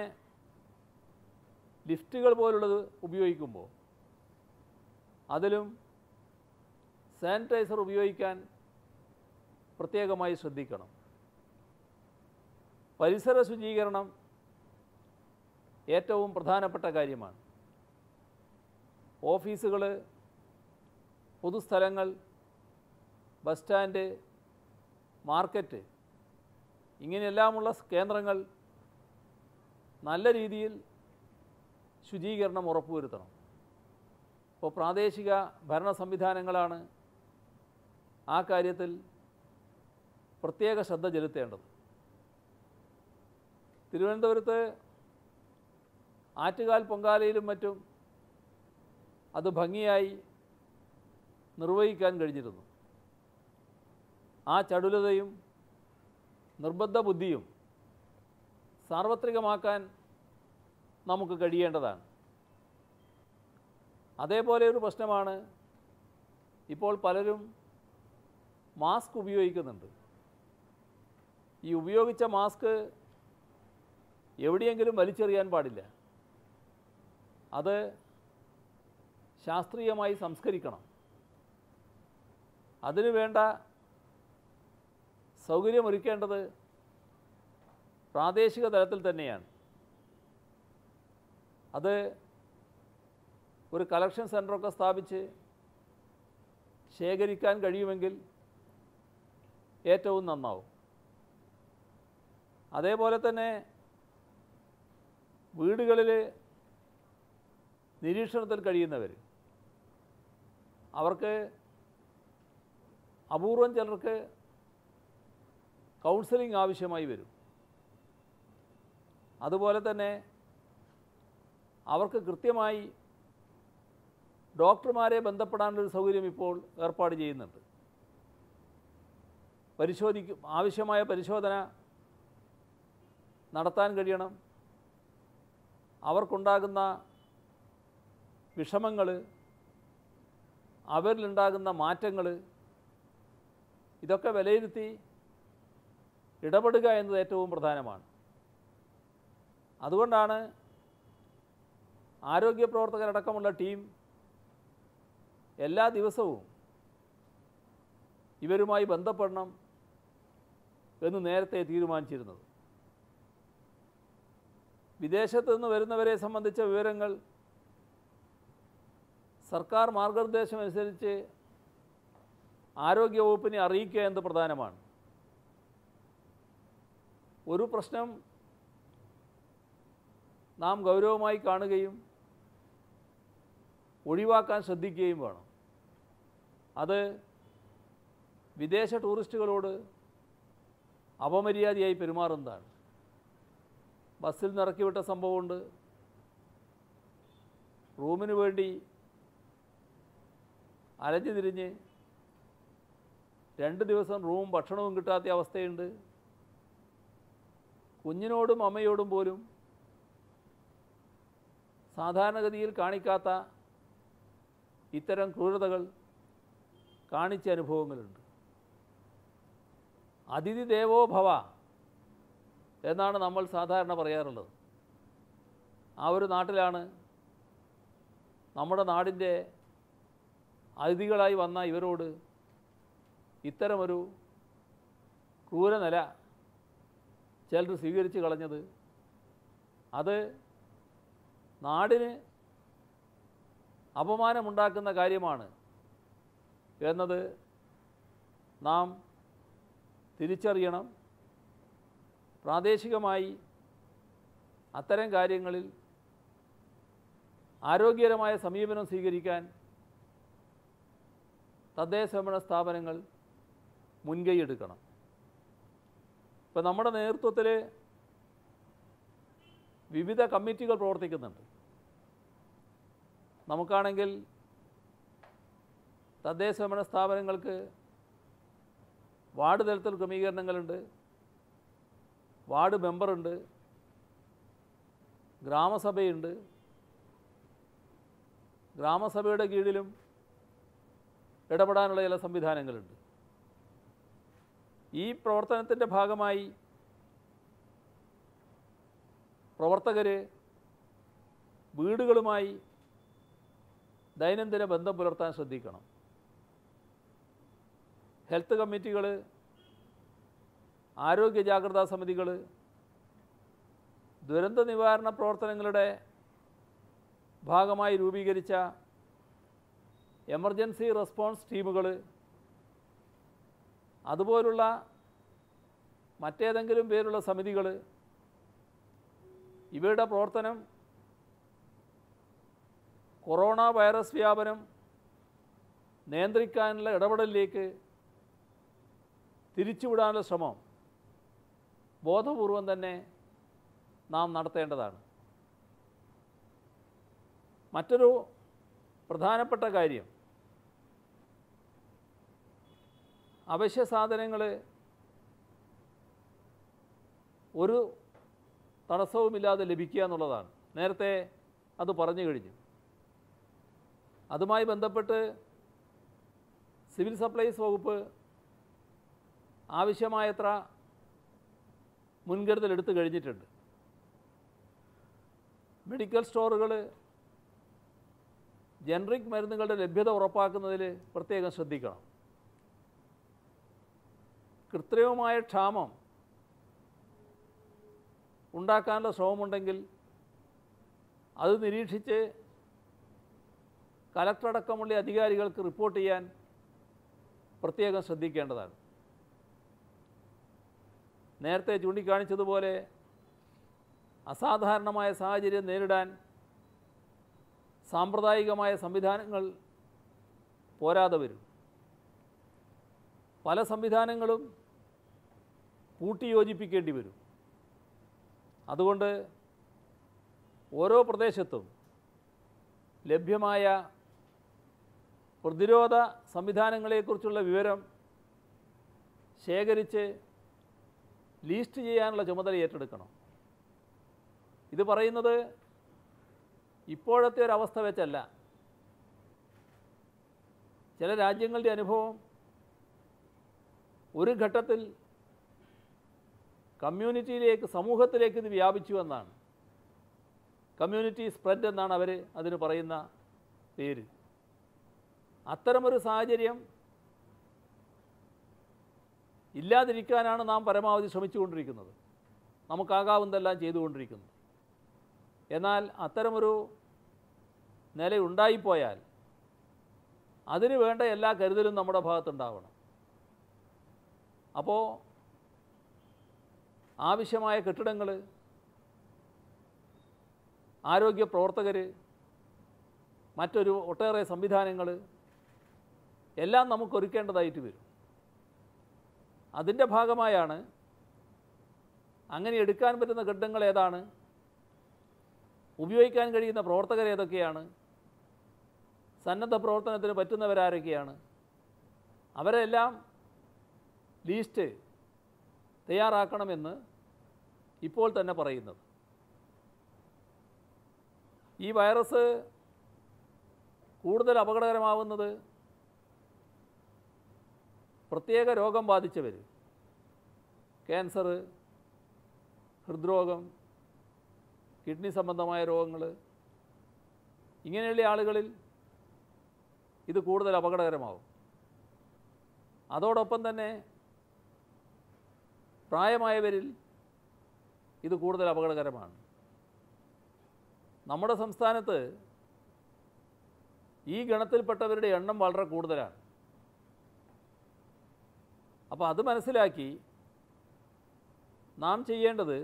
ലിഫ്റ്റുകൾ പോലുള്ളത് ഉപയോഗിക്കുമ്പോൾ അതിലും സാനിറ്റൈസർ ഉപയോഗിക്കാൻ പ്രത്യേകമായി ശ്രദ്ധിക്കണം പരിസര ശുചീകരണം ഏറ്റവും പ്രധാനപ്പെട്ട കാര്യമാണ് ഓഫീസുകൾ പൊതുസ്ഥലങ്ങൾ ബസ് സ്റ്റാൻഡ് മാർക്കറ്റ് ഇങ്ങനെയെല്ലാമുള്ള കേന്ദ്രങ്ങൾ നല്ല രീതിയിൽ ശുചീകരണം ഉറപ്പുവരുത്തണം ഇപ്പോൾ പ്രാദേശിക ഭരണ സംവിധാനങ്ങളാണ് ആ കാര്യത്തിൽ പ്രത്യേക ശ്രദ്ധ ചെലുത്തേണ്ടത് തിരുവനന്തപുരത്ത് ആറ്റുകാൽ പൊങ്കാലയിലും മറ്റും അത് ഭംഗിയായി നിർവഹിക്കാൻ കഴിഞ്ഞിരുന്നു ആ ചടുലതയും നിർബദ്ധ ബുദ്ധിയും സാർവത്രികമാക്കാൻ നമുക്ക് കഴിയേണ്ടതാണ് അതേപോലെ ഒരു പ്രശ്നമാണ് ഇപ്പോൾ പലരും മാസ്ക് ഉപയോഗിക്കുന്നുണ്ട് ഈ ഉപയോഗിച്ച മാസ്ക് എവിടെയെങ്കിലും വലിച്ചെറിയാൻ പാടില്ല അത് ശാസ്ത്രീയമായി സംസ്കരിക്കണം അതിനു വേണ്ട സൗകര്യമൊരുക്കേണ്ടത് പ്രാദേശിക തലത്തിൽ തന്നെയാണ് അത് ഒരു കളക്ഷൻ സെൻ്ററൊക്കെ സ്ഥാപിച്ച് ശേഖരിക്കാൻ കഴിയുമെങ്കിൽ ഏറ്റവും നന്നാവും അതേപോലെ തന്നെ വീടുകളിൽ നിരീക്ഷണത്തിൽ കഴിയുന്നവർ അവർക്ക് അപൂർവം ചിലർക്ക് കൗൺസിലിംഗ് ആവശ്യമായി വരും അതുപോലെ തന്നെ അവർക്ക് കൃത്യമായി ഡോക്ടർമാരെ ബന്ധപ്പെടാനുള്ളൊരു സൗകര്യം ഇപ്പോൾ ഏർപ്പാട് ചെയ്യുന്നുണ്ട് പരിശോധിക്കും ആവശ്യമായ പരിശോധന നടത്താൻ കഴിയണം അവർക്കുണ്ടാകുന്ന വിഷമങ്ങൾ അവരിലുണ്ടാകുന്ന മാറ്റങ്ങൾ ഇതൊക്കെ വിലയിരുത്തി ഇടപെടുക എന്നത് ഏറ്റവും പ്രധാനമാണ് അതുകൊണ്ടാണ് ആരോഗ്യ പ്രവർത്തകരടക്കമുള്ള ടീം എല്ലാ ദിവസവും ഇവരുമായി ബന്ധപ്പെടണം എന്ന് നേരത്തെ തീരുമാനിച്ചിരുന്നത് വിദേശത്തു നിന്ന് വരുന്നവരെ സംബന്ധിച്ച വിവരങ്ങൾ സർക്കാർ മാർഗനിർദ്ദേശമനുസരിച്ച് ആരോഗ്യവകുപ്പിനെ അറിയിക്കുക എന്നത് പ്രധാനമാണ് ഒരു പ്രശ്നം നാം ഗൗരവമായി കാണുകയും ഒഴിവാക്കാൻ ശ്രദ്ധിക്കുകയും വേണം അത് വിദേശ ടൂറിസ്റ്റുകളോട് അപമര്യാദയായി പെരുമാറുന്നതാണ് ബസ്സിൽ നിറക്കിവിട്ട സംഭവമുണ്ട് റൂമിന് വേണ്ടി അലഞ്ഞു തിരിഞ്ഞ് രണ്ട് ദിവസം റൂമും ഭക്ഷണവും കിട്ടാത്ത അവസ്ഥയുണ്ട് കുഞ്ഞിനോടും അമ്മയോടും പോലും സാധാരണഗതിയിൽ കാണിക്കാത്ത ഇത്തരം ക്രൂരതകൾ കാണിച്ച അനുഭവങ്ങളുണ്ട് അതിഥി ദേവോ ഭവ എന്നാണ് നമ്മൾ സാധാരണ പറയാറുള്ളത് ആ ഒരു നാട്ടിലാണ് നമ്മുടെ നാടിൻ്റെ അതിഥികളായി വന്ന ഇവരോട് ഇത്തരമൊരു ക്രൂരനില ചിലർ സ്വീകരിച്ച് കളഞ്ഞത് അത് നാടിന് അപമാനമുണ്ടാക്കുന്ന കാര്യമാണ് എന്നത് നാം തിരിച്ചറിയണം പ്രാദേശികമായി അത്തരം കാര്യങ്ങളിൽ ആരോഗ്യകരമായ സമീപനം സ്വീകരിക്കാൻ തദ്ദേശ സ്വയംഭരണ സ്ഥാപനങ്ങൾ മുൻകൈയെടുക്കണം ഇപ്പം നമ്മുടെ നേതൃത്വത്തിൽ വിവിധ കമ്മിറ്റികൾ പ്രവർത്തിക്കുന്നുണ്ട് നമുക്കാണെങ്കിൽ തദ്ദേശ ഭരണ സ്ഥാപനങ്ങൾക്ക് വാർഡ് തലത്തിൽ ക്രമീകരണങ്ങളുണ്ട് വാർഡ് മെമ്പറുണ്ട് ഗ്രാമസഭയുണ്ട് ഗ്രാമസഭയുടെ കീഴിലും ഇടപെടാനുള്ള ചില സംവിധാനങ്ങളുണ്ട് ഈ പ്രവർത്തനത്തിൻ്റെ ഭാഗമായി പ്രവർത്തകർ വീടുകളുമായി ദൈനംദിന ബന്ധം പുലർത്താൻ ശ്രദ്ധിക്കണം ഹെൽത്ത് കമ്മിറ്റികൾ ആരോഗ്യ ജാഗ്രതാ സമിതികൾ ദുരന്ത നിവാരണ പ്രവർത്തനങ്ങളുടെ ഭാഗമായി രൂപീകരിച്ച എമർജൻസി റെസ്പോൺസ് ടീമുകൾ അതുപോലുള്ള മറ്റേതെങ്കിലും പേരുള്ള സമിതികൾ ഇവയുടെ പ്രവർത്തനം കൊറോണ വൈറസ് വ്യാപനം നിയന്ത്രിക്കാനുള്ള ഇടപെടലിലേക്ക് തിരിച്ചുവിടാനുള്ള ശ്രമം ബോധപൂർവം തന്നെ നാം നടത്തേണ്ടതാണ് മറ്റൊരു പ്രധാനപ്പെട്ട കാര്യം അവശ്യ സാധനങ്ങൾ ഒരു തടസ്സവുമില്ലാതെ ലഭിക്കുക എന്നുള്ളതാണ് നേരത്തെ അത് പറഞ്ഞു കഴിഞ്ഞു അതുമായി ബന്ധപ്പെട്ട് സിവിൽ സപ്ലൈസ് വകുപ്പ് ആവശ്യമായത്ര മുൻകരുതൽ എടുത്തു കഴിഞ്ഞിട്ടുണ്ട് മെഡിക്കൽ സ്റ്റോറുകൾ ജനറിക് മരുന്നുകളുടെ ലഭ്യത ഉറപ്പാക്കുന്നതിൽ പ്രത്യേകം ശ്രദ്ധിക്കണം കൃത്രിമമായ ക്ഷാമം ഉണ്ടാക്കാനുള്ള ശ്രമമുണ്ടെങ്കിൽ അത് നിരീക്ഷിച്ച് കലക്ടറടക്കമുള്ള അധികാരികൾക്ക് റിപ്പോർട്ട് ചെയ്യാൻ പ്രത്യേകം ശ്രദ്ധിക്കേണ്ടതാണ് നേരത്തെ ചൂണ്ടിക്കാണിച്ചതുപോലെ അസാധാരണമായ സാഹചര്യം നേരിടാൻ സാമ്പ്രദായികമായ സംവിധാനങ്ങൾ പോരാതെ വരും പല സംവിധാനങ്ങളും കൂട്ടിയോജിപ്പിക്കേണ്ടി വരും അതുകൊണ്ട് ഓരോ പ്രദേശത്തും ലഭ്യമായ പ്രതിരോധ സംവിധാനങ്ങളെക്കുറിച്ചുള്ള വിവരം ശേഖരിച്ച് ലീസ്റ്റ് ചെയ്യാനുള്ള ചുമതല ഏറ്റെടുക്കണം ഇത് പറയുന്നത് ഇപ്പോഴത്തെ ഒരവസ്ഥ വെച്ചല്ല ചില രാജ്യങ്ങളുടെ അനുഭവം ഒരു ഘട്ടത്തിൽ കമ്മ്യൂണിറ്റിയിലേക്ക് സമൂഹത്തിലേക്ക് ഇത് വ്യാപിച്ചു എന്നാണ് കമ്മ്യൂണിറ്റി സ്പ്രെഡ് എന്നാണ് അവർ അതിന് പറയുന്ന പേര് അത്തരമൊരു സാഹചര്യം ഇല്ലാതിരിക്കാനാണ് നാം പരമാവധി ശ്രമിച്ചുകൊണ്ടിരിക്കുന്നത് നമുക്കാകാവുന്നതെല്ലാം ചെയ്തുകൊണ്ടിരിക്കുന്നത് എന്നാൽ അത്തരമൊരു നിലയുണ്ടായിപ്പോയാൽ അതിനു വേണ്ട എല്ലാ കരുതലും നമ്മുടെ ഭാഗത്തുണ്ടാവണം അപ്പോൾ ആവശ്യമായ കെട്ടിടങ്ങൾ ആരോഗ്യ പ്രവർത്തകർ മറ്റൊരു ഒട്ടേറെ സംവിധാനങ്ങൾ എല്ലാം നമുക്കൊരുക്കേണ്ടതായിട്ട് വരും അതിൻ്റെ ഭാഗമായാണ് അങ്ങനെ എടുക്കാൻ പറ്റുന്ന ഘട്ടങ്ങൾ ഏതാണ് ഉപയോഗിക്കാൻ കഴിയുന്ന പ്രവർത്തകർ ഏതൊക്കെയാണ് സന്നദ്ധ പ്രവർത്തനത്തിന് പറ്റുന്നവരാരൊക്കെയാണ് അവരെല്ലാം ലീസ്റ്റ് തയ്യാറാക്കണമെന്ന് ഇപ്പോൾ തന്നെ പറയുന്നത് ഈ വൈറസ് കൂടുതൽ അപകടകരമാവുന്നത് പ്രത്യേക രോഗം ബാധിച്ചവർ ക്യാൻസർ ഹൃദ്രോഗം കിഡ്നി സംബന്ധമായ രോഗങ്ങൾ ഇങ്ങനെയുള്ള ആളുകളിൽ ഇത് കൂടുതൽ അപകടകരമാവും അതോടൊപ്പം തന്നെ പ്രായമായവരിൽ ഇത് കൂടുതൽ അപകടകരമാണ് നമ്മുടെ സംസ്ഥാനത്ത് ഈ ഗണത്തിൽപ്പെട്ടവരുടെ എണ്ണം വളരെ കൂടുതലാണ് അപ്പോൾ അത് മനസ്സിലാക്കി നാം ചെയ്യേണ്ടത്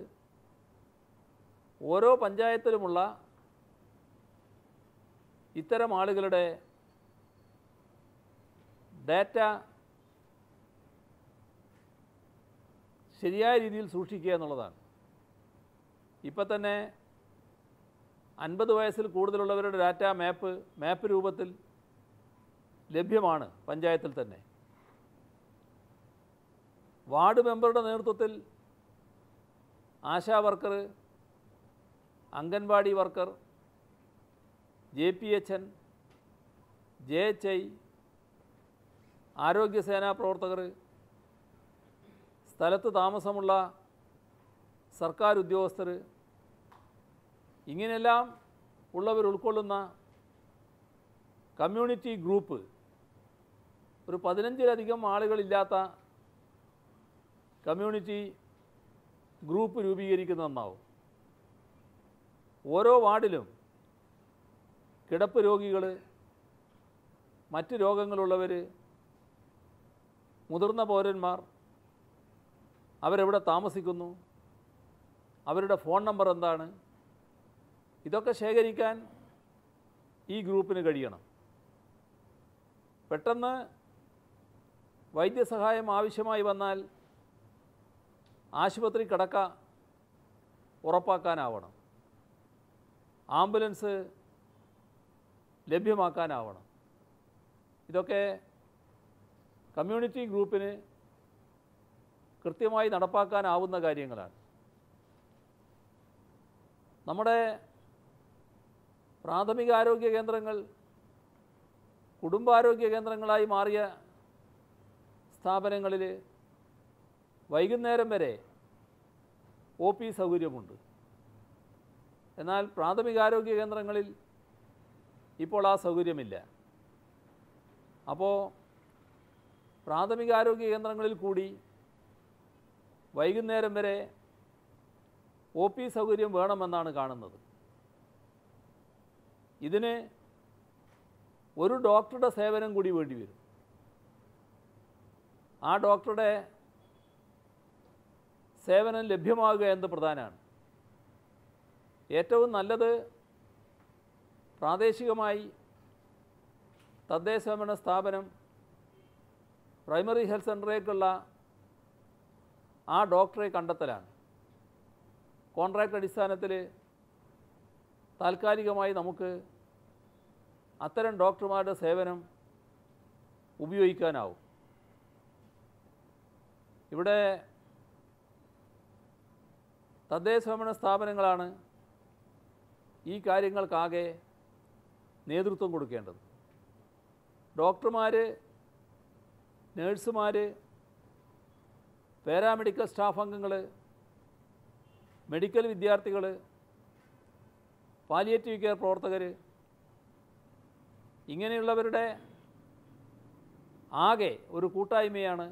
ഓരോ പഞ്ചായത്തിലുമുള്ള ഇത്തരം ആളുകളുടെ ഡാറ്റ ശരിയായ രീതിയിൽ സൂക്ഷിക്കുക എന്നുള്ളതാണ് ഇപ്പം തന്നെ അൻപത് വയസ്സിൽ കൂടുതലുള്ളവരുടെ ഡാറ്റ മാപ്പ് മാപ്പ് രൂപത്തിൽ ലഭ്യമാണ് പഞ്ചായത്തിൽ തന്നെ വാർഡ് മെമ്പറുടെ നേതൃത്വത്തിൽ Asha worker anganwadi worker J P H N J H I ആരോഗ്യസേനാ പ്രവർത്തകർ സ്ഥലത്ത് താമസമുള്ള സർക്കാർ ഉദ്യോഗസ്ഥർ ഇങ്ങനെയെല്ലാം ഉള്ളവർ ഉൾക്കൊള്ളുന്ന കമ്മ്യൂണിറ്റി ഗ്രൂപ്പ് ഒരു പതിനഞ്ചിലധികം ആളുകളില്ലാത്ത കമ്മ്യൂണിറ്റി ഗ്രൂപ്പ് രൂപീകരിക്കുന്ന നന്നാവും ഓരോ വാർഡിലും കിടപ്പ് രോഗികൾ മറ്റ് രോഗങ്ങളുള്ളവർ മുതിർന്ന പൗരന്മാർ അവരെവിടെ താമസിക്കുന്നു അവരുടെ ഫോൺ നമ്പർ എന്താണ് ഇതൊക്കെ ശേഖരിക്കാൻ ഈ ഗ്രൂപ്പിന് കഴിയണം പെട്ടെന്ന് വൈദ്യസഹായം ആവശ്യമായി വന്നാൽ ആശുപത്രി കിടക്ക ഉറപ്പാക്കാനാവണം ആംബുലൻസ് ലഭ്യമാക്കാനാവണം ഇതൊക്കെ കമ്മ്യൂണിറ്റി ഗ്രൂപ്പിന് കൃത്യമായി നടപ്പാക്കാനാവുന്ന കാര്യങ്ങളാണ് നമ്മുടെ പ്രാഥമിക ആരോഗ്യ കേന്ദ്രങ്ങൾ കുടുംബാരോഗ്യ കേന്ദ്രങ്ങളായി മാറിയ സ്ഥാപനങ്ങളിൽ വൈകുന്നേരം വരെ ഒ പി സൗകര്യമുണ്ട് എന്നാൽ പ്രാഥമികാരോഗ്യ കേന്ദ്രങ്ങളിൽ ഇപ്പോൾ ആ സൗകര്യമില്ല അപ്പോൾ പ്രാഥമികാരോഗ്യ കേന്ദ്രങ്ങളിൽ കൂടി വൈകുന്നേരം വരെ ഒ പി സൗകര്യം വേണമെന്നാണ് കാണുന്നത് ഇതിന് ഒരു ഡോക്ടറുടെ സേവനം കൂടി വേണ്ടി വരും ആ ഡോക്ടറുടെ സേവനം ലഭ്യമാകുക എന്നത് പ്രധാനമാണ് ഏറ്റവും നല്ലത് പ്രാദേശികമായി തദ്ദേശ സേവന സ്ഥാപനം പ്രൈമറി ഹെൽത്ത് സെൻ്ററിലേക്കുള്ള ആ ഡോക്ടറെ കണ്ടെത്തലാണ് കോൺട്രാക്ട് അടിസ്ഥാനത്തിൽ താൽക്കാലികമായി നമുക്ക് അത്തരം ഡോക്ടർമാരുടെ സേവനം ഉപയോഗിക്കാനാവും ഇവിടെ ഭരണ സ്ഥാപനങ്ങളാണ് ഈ കാര്യങ്ങൾക്കാകെ നേതൃത്വം കൊടുക്കേണ്ടത് ഡോക്ടർമാർ നേഴ്സുമാർ പാരാമെഡിക്കൽ സ്റ്റാഫ് അംഗങ്ങൾ മെഡിക്കൽ വിദ്യാർത്ഥികൾ പാലിയേറ്റീവ് കെയർ പ്രവർത്തകർ ഇങ്ങനെയുള്ളവരുടെ ആകെ ഒരു കൂട്ടായ്മയാണ്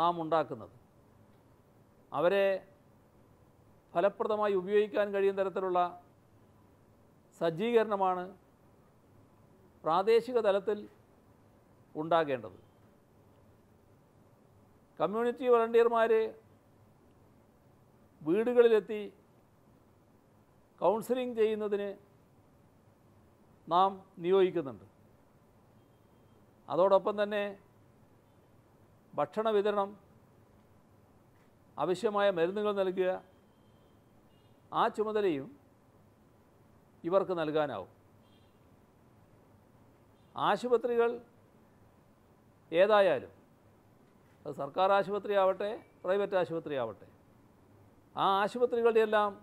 നാം ഉണ്ടാക്കുന്നത് അവരെ ഫലപ്രദമായി ഉപയോഗിക്കാൻ കഴിയുന്ന തരത്തിലുള്ള സജ്ജീകരണമാണ് പ്രാദേശിക തലത്തിൽ ഉണ്ടാകേണ്ടത് കമ്മ്യൂണിറ്റി വളണ്ടിയർമാർ വീടുകളിലെത്തി കൗൺസിലിംഗ് ചെയ്യുന്നതിന് നാം നിയോഗിക്കുന്നുണ്ട് അതോടൊപ്പം തന്നെ ഭക്ഷണ വിതരണം ആവശ്യമായ മരുന്നുകൾ നൽകുക ആ ചുമതലയും ഇവർക്ക് നൽകാനാവും ആശുപത്രികൾ ഏതായാലും അത് സർക്കാർ ആശുപത്രി ആവട്ടെ പ്രൈവറ്റ് ആശുപത്രി ആവട്ടെ ആ ആശുപത്രികളുടെയെല്ലാം എല്ലാം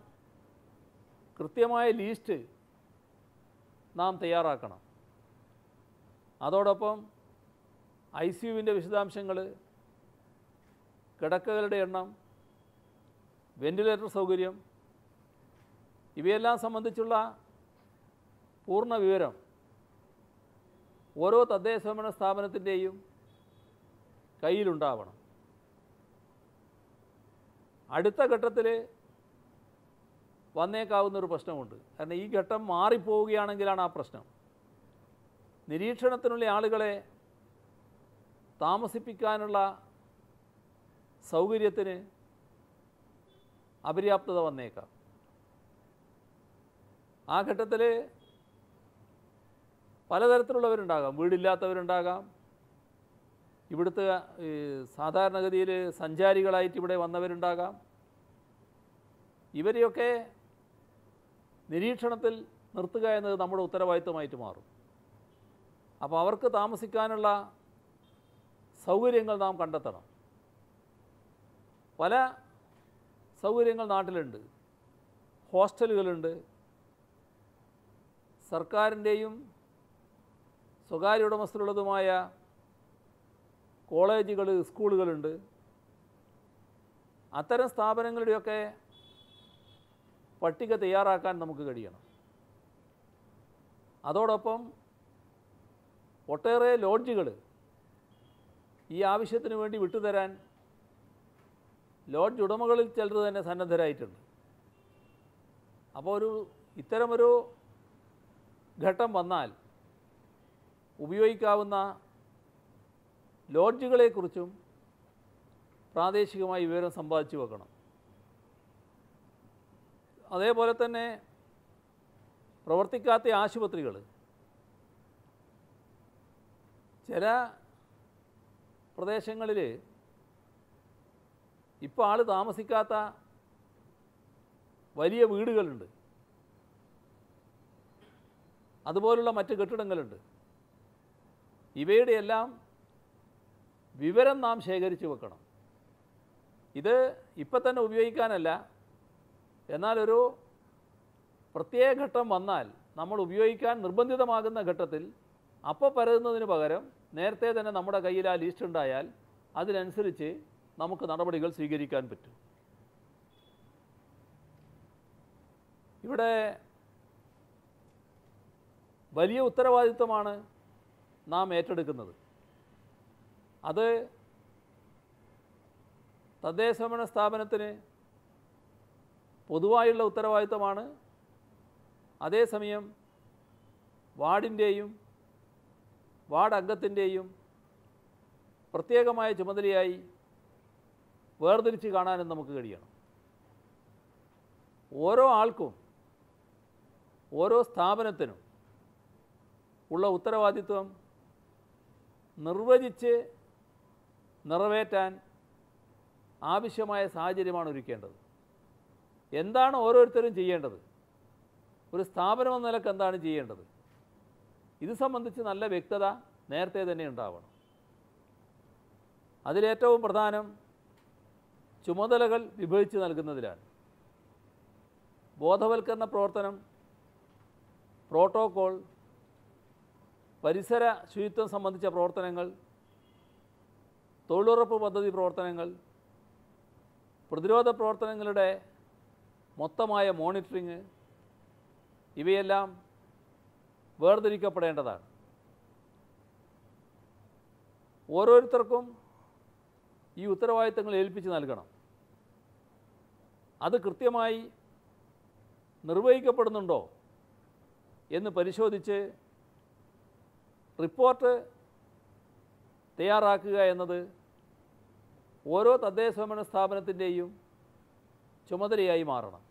കൃത്യമായ ലീസ്റ്റ് നാം തയ്യാറാക്കണം അതോടൊപ്പം ഐ സി യുവിൻ്റെ വിശദാംശങ്ങൾ കിടക്കകളുടെ എണ്ണം വെൻറ്റിലേറ്റർ സൗകര്യം ഇവയെല്ലാം സംബന്ധിച്ചുള്ള പൂർണ്ണ വിവരം ഓരോ തദ്ദേശ സ്വയംഭരണ സ്ഥാപനത്തിൻ്റെയും കയ്യിലുണ്ടാവണം അടുത്ത ഘട്ടത്തിൽ വന്നേക്കാവുന്നൊരു പ്രശ്നമുണ്ട് കാരണം ഈ ഘട്ടം മാറിപ്പോവുകയാണെങ്കിലാണ് ആ പ്രശ്നം നിരീക്ഷണത്തിനുള്ള ആളുകളെ താമസിപ്പിക്കാനുള്ള സൗകര്യത്തിന് അപര്യാപ്തത വന്നേക്കാം ആ ഘട്ടത്തിൽ പലതരത്തിലുള്ളവരുണ്ടാകാം വീടില്ലാത്തവരുണ്ടാകാം ഇവിടുത്തെ സാധാരണഗതിയിൽ സഞ്ചാരികളായിട്ട് ഇവിടെ വന്നവരുണ്ടാകാം ഇവരെയൊക്കെ നിരീക്ഷണത്തിൽ നിർത്തുക എന്നത് നമ്മുടെ ഉത്തരവാദിത്വമായിട്ട് മാറും അപ്പോൾ അവർക്ക് താമസിക്കാനുള്ള സൗകര്യങ്ങൾ നാം കണ്ടെത്തണം പല സൗകര്യങ്ങൾ നാട്ടിലുണ്ട് ഹോസ്റ്റലുകളുണ്ട് സർക്കാരിൻ്റെയും സ്വകാര്യ ഉടമസ്ഥരുള്ളതുമായ കോളേജുകൾ സ്കൂളുകളുണ്ട് അത്തരം സ്ഥാപനങ്ങളുടെയൊക്കെ പട്ടിക തയ്യാറാക്കാൻ നമുക്ക് കഴിയണം അതോടൊപ്പം ഒട്ടേറെ ലോഡ്ജുകൾ ഈ ആവശ്യത്തിന് വേണ്ടി വിട്ടുതരാൻ ലോഡ്ജ് ഉടമകളിൽ ചിലർ തന്നെ സന്നദ്ധരായിട്ടുണ്ട് അപ്പോൾ ഒരു ഇത്തരമൊരു ഘട്ടം വന്നാൽ ഉപയോഗിക്കാവുന്ന ലോഡ്ജുകളെക്കുറിച്ചും പ്രാദേശികമായി വിവരം സമ്പാദിച്ചു വെക്കണം അതേപോലെ തന്നെ പ്രവർത്തിക്കാത്ത ആശുപത്രികൾ ചില പ്രദേശങ്ങളിൽ ഇപ്പോൾ ആൾ താമസിക്കാത്ത വലിയ വീടുകളുണ്ട് അതുപോലുള്ള മറ്റ് കെട്ടിടങ്ങളുണ്ട് ഇവയുടെ എല്ലാം വിവരം നാം ശേഖരിച്ചു വെക്കണം ഇത് ഇപ്പം തന്നെ ഉപയോഗിക്കാനല്ല എന്നാലൊരു പ്രത്യേക ഘട്ടം വന്നാൽ നമ്മൾ ഉപയോഗിക്കാൻ നിർബന്ധിതമാകുന്ന ഘട്ടത്തിൽ അപ്പോൾ പരതുന്നതിന് പകരം നേരത്തെ തന്നെ നമ്മുടെ കയ്യിൽ ആ ലിസ്റ്റ് ഉണ്ടായാൽ അതിനനുസരിച്ച് നമുക്ക് നടപടികൾ സ്വീകരിക്കാൻ പറ്റും ഇവിടെ വലിയ ഉത്തരവാദിത്വമാണ് നാം ഏറ്റെടുക്കുന്നത് അത് തദ്ദേശഭരണ സ്ഥാപനത്തിന് പൊതുവായുള്ള ഉത്തരവാദിത്വമാണ് അതേസമയം വാർഡിൻ്റെയും വാർഡ് അംഗത്തിൻ്റെയും പ്രത്യേകമായ ചുമതലയായി വേർതിരിച്ച് കാണാനും നമുക്ക് കഴിയണം ഓരോ ആൾക്കും ഓരോ സ്ഥാപനത്തിനും ഉള്ള ഉത്തരവാദിത്വം നിർവചിച്ച് നിറവേറ്റാൻ ആവശ്യമായ സാഹചര്യമാണ് ഒരുക്കേണ്ടത് എന്താണ് ഓരോരുത്തരും ചെയ്യേണ്ടത് ഒരു സ്ഥാപനം എന്ന നിലക്ക് എന്താണ് ചെയ്യേണ്ടത് ഇത് സംബന്ധിച്ച് നല്ല വ്യക്തത നേരത്തെ തന്നെ ഉണ്ടാവണം അതിലേറ്റവും പ്രധാനം ചുമതലകൾ വിഭജിച്ച് നൽകുന്നതിലാണ് ബോധവൽക്കരണ പ്രവർത്തനം പ്രോട്ടോകോൾ പരിസര ശുചിത്വം സംബന്ധിച്ച പ്രവർത്തനങ്ങൾ തൊഴിലുറപ്പ് പദ്ധതി പ്രവർത്തനങ്ങൾ പ്രതിരോധ പ്രവർത്തനങ്ങളുടെ മൊത്തമായ മോണിറ്ററിങ് ഇവയെല്ലാം വേർതിരിക്കപ്പെടേണ്ടതാണ് ഓരോരുത്തർക്കും ഈ ഉത്തരവാദിത്തങ്ങൾ ഏൽപ്പിച്ച് നൽകണം അത് കൃത്യമായി നിർവഹിക്കപ്പെടുന്നുണ്ടോ എന്ന് പരിശോധിച്ച് റിപ്പോർട്ട് തയ്യാറാക്കുക എന്നത് ഓരോ തദ്ദേശ ഭരണ സ്ഥാപനത്തിൻ്റെയും ചുമതലയായി മാറണം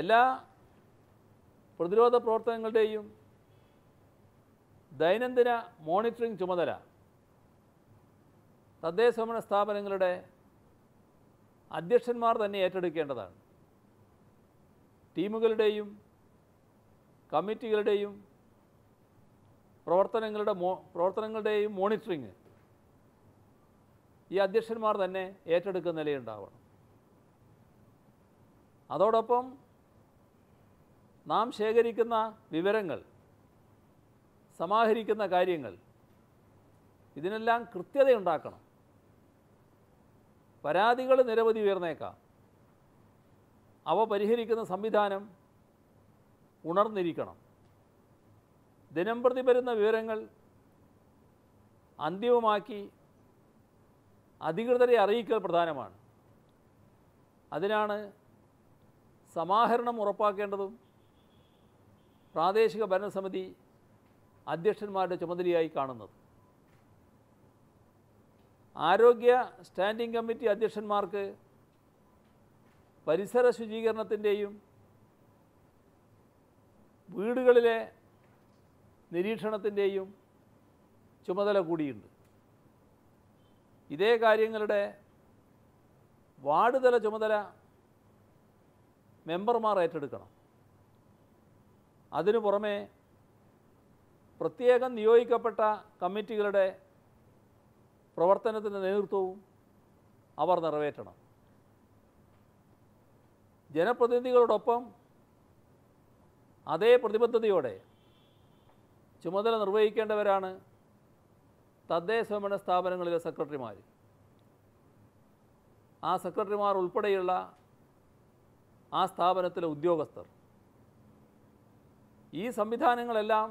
എല്ലാ പ്രതിരോധ പ്രവർത്തനങ്ങളുടെയും ദൈനംദിന മോണിറ്ററിംഗ് ചുമതല തദ്ദേശ ഭരണ സ്ഥാപനങ്ങളുടെ അധ്യക്ഷന്മാർ തന്നെ ഏറ്റെടുക്കേണ്ടതാണ് ടീമുകളുടെയും കമ്മിറ്റികളുടെയും പ്രവർത്തനങ്ങളുടെ മോ പ്രവർത്തനങ്ങളുടെയും മോണിറ്ററിങ് ഈ അധ്യക്ഷന്മാർ തന്നെ ഏറ്റെടുക്കുന്ന നിലയുണ്ടാവണം അതോടൊപ്പം നാം ശേഖരിക്കുന്ന വിവരങ്ങൾ സമാഹരിക്കുന്ന കാര്യങ്ങൾ ഇതിനെല്ലാം കൃത്യതയുണ്ടാക്കണം പരാതികൾ നിരവധി ഉയർന്നേക്കാം അവ പരിഹരിക്കുന്ന സംവിധാനം ഉണർന്നിരിക്കണം ദിനം പ്രതി വരുന്ന വിവരങ്ങൾ അന്തിമമാക്കി അധികൃതരെ അറിയിക്കൽ പ്രധാനമാണ് അതിനാണ് സമാഹരണം ഉറപ്പാക്കേണ്ടതും പ്രാദേശിക ഭരണസമിതി അധ്യക്ഷന്മാരുടെ ചുമതലയായി കാണുന്നത് ആരോഗ്യ സ്റ്റാൻഡിംഗ് കമ്മിറ്റി അധ്യക്ഷന്മാർക്ക് പരിസര ശുചീകരണത്തിൻ്റെയും വീടുകളിലെ നിരീക്ഷണത്തിൻ്റെയും ചുമതല കൂടിയുണ്ട് ഇതേ കാര്യങ്ങളുടെ വാർഡുതല ചുമതല മെമ്പർമാർ ഏറ്റെടുക്കണം അതിനു പുറമെ പ്രത്യേകം നിയോഗിക്കപ്പെട്ട കമ്മിറ്റികളുടെ പ്രവർത്തനത്തിൻ്റെ നേതൃത്വവും അവർ നിറവേറ്റണം ജനപ്രതിനിധികളോടൊപ്പം അതേ പ്രതിബദ്ധതയോടെ ചുമതല നിർവഹിക്കേണ്ടവരാണ് തദ്ദേശ തദ്ദേശഭരണ സ്ഥാപനങ്ങളിലെ സെക്രട്ടറിമാർ ആ സെക്രട്ടറിമാർ ഉൾപ്പെടെയുള്ള ആ സ്ഥാപനത്തിലെ ഉദ്യോഗസ്ഥർ ഈ സംവിധാനങ്ങളെല്ലാം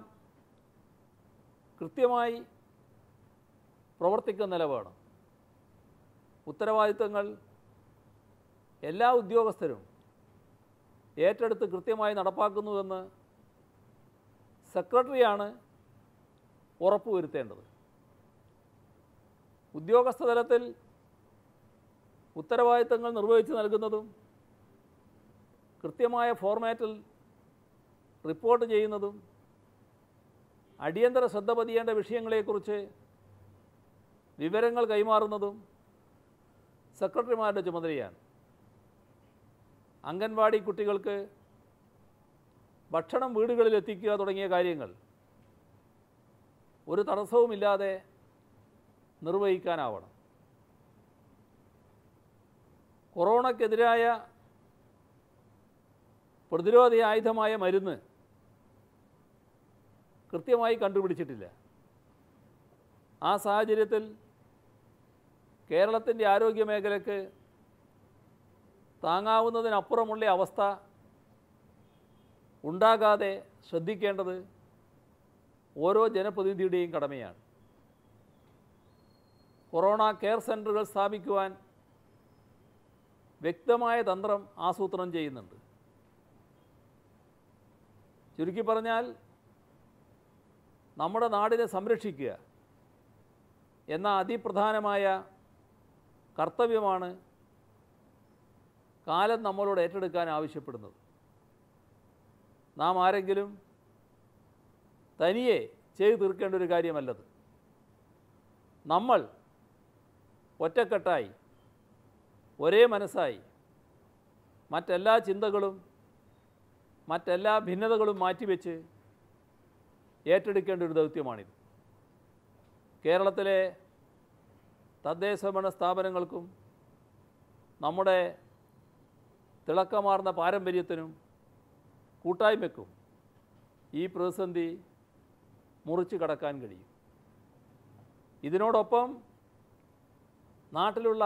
കൃത്യമായി പ്രവർത്തിക്കുന്ന നിലപാട് ഉത്തരവാദിത്തങ്ങൾ എല്ലാ ഉദ്യോഗസ്ഥരും ഏറ്റെടുത്ത് കൃത്യമായി നടപ്പാക്കുന്നുവെന്ന് സെക്രട്ടറിയാണ് ഉറപ്പുവരുത്തേണ്ടത് ഉദ്യോഗസ്ഥ തലത്തിൽ ഉത്തരവാദിത്തങ്ങൾ നിർവഹിച്ച് നൽകുന്നതും കൃത്യമായ ഫോർമാറ്റിൽ റിപ്പോർട്ട് ചെയ്യുന്നതും അടിയന്തര ശ്രദ്ധ പതിയേണ്ട വിഷയങ്ങളെക്കുറിച്ച് വിവരങ്ങൾ കൈമാറുന്നതും സെക്രട്ടറിമാരുടെ ചുമതലയാണ് അംഗൻവാടി കുട്ടികൾക്ക് ഭക്ഷണം വീടുകളിൽ എത്തിക്കുക തുടങ്ങിയ കാര്യങ്ങൾ ഒരു തടസ്സവുമില്ലാതെ നിർവഹിക്കാനാവണം കൊറോണക്കെതിരായ പ്രതിരോധ ആയുധമായ മരുന്ന് കൃത്യമായി കണ്ടുപിടിച്ചിട്ടില്ല ആ സാഹചര്യത്തിൽ കേരളത്തിൻ്റെ ആരോഗ്യ ആരോഗ്യമേഖലയ്ക്ക് താങ്ങാവുന്നതിനപ്പുറമുള്ള അവസ്ഥ ഉണ്ടാകാതെ ശ്രദ്ധിക്കേണ്ടത് ഓരോ ജനപ്രതിനിധിയുടെയും കടമയാണ് കൊറോണ കെയർ സെൻ്ററുകൾ സ്ഥാപിക്കുവാൻ വ്യക്തമായ തന്ത്രം ആസൂത്രണം ചെയ്യുന്നുണ്ട് ചുരുക്കി പറഞ്ഞാൽ നമ്മുടെ നാടിനെ സംരക്ഷിക്കുക എന്ന അതിപ്രധാനമായ കർത്തവ്യമാണ് കാലം നമ്മളോട് ഏറ്റെടുക്കാൻ ആവശ്യപ്പെടുന്നത് നാം ആരെങ്കിലും തനിയെ ചെയ്തു തീർക്കേണ്ട ഒരു കാര്യമല്ലത് നമ്മൾ ഒറ്റക്കെട്ടായി ഒരേ മനസ്സായി മറ്റെല്ലാ ചിന്തകളും മറ്റെല്ലാ ഭിന്നതകളും മാറ്റിവെച്ച് ഏറ്റെടുക്കേണ്ട ഒരു ദൗത്യമാണിത് കേരളത്തിലെ തദ്ദേശഭരണ സ്ഥാപനങ്ങൾക്കും നമ്മുടെ തിളക്കമാർന്ന പാരമ്പര്യത്തിനും കൂട്ടായ്മയ്ക്കും ഈ പ്രതിസന്ധി മുറിച്ച് കടക്കാൻ കഴിയും ഇതിനോടൊപ്പം നാട്ടിലുള്ള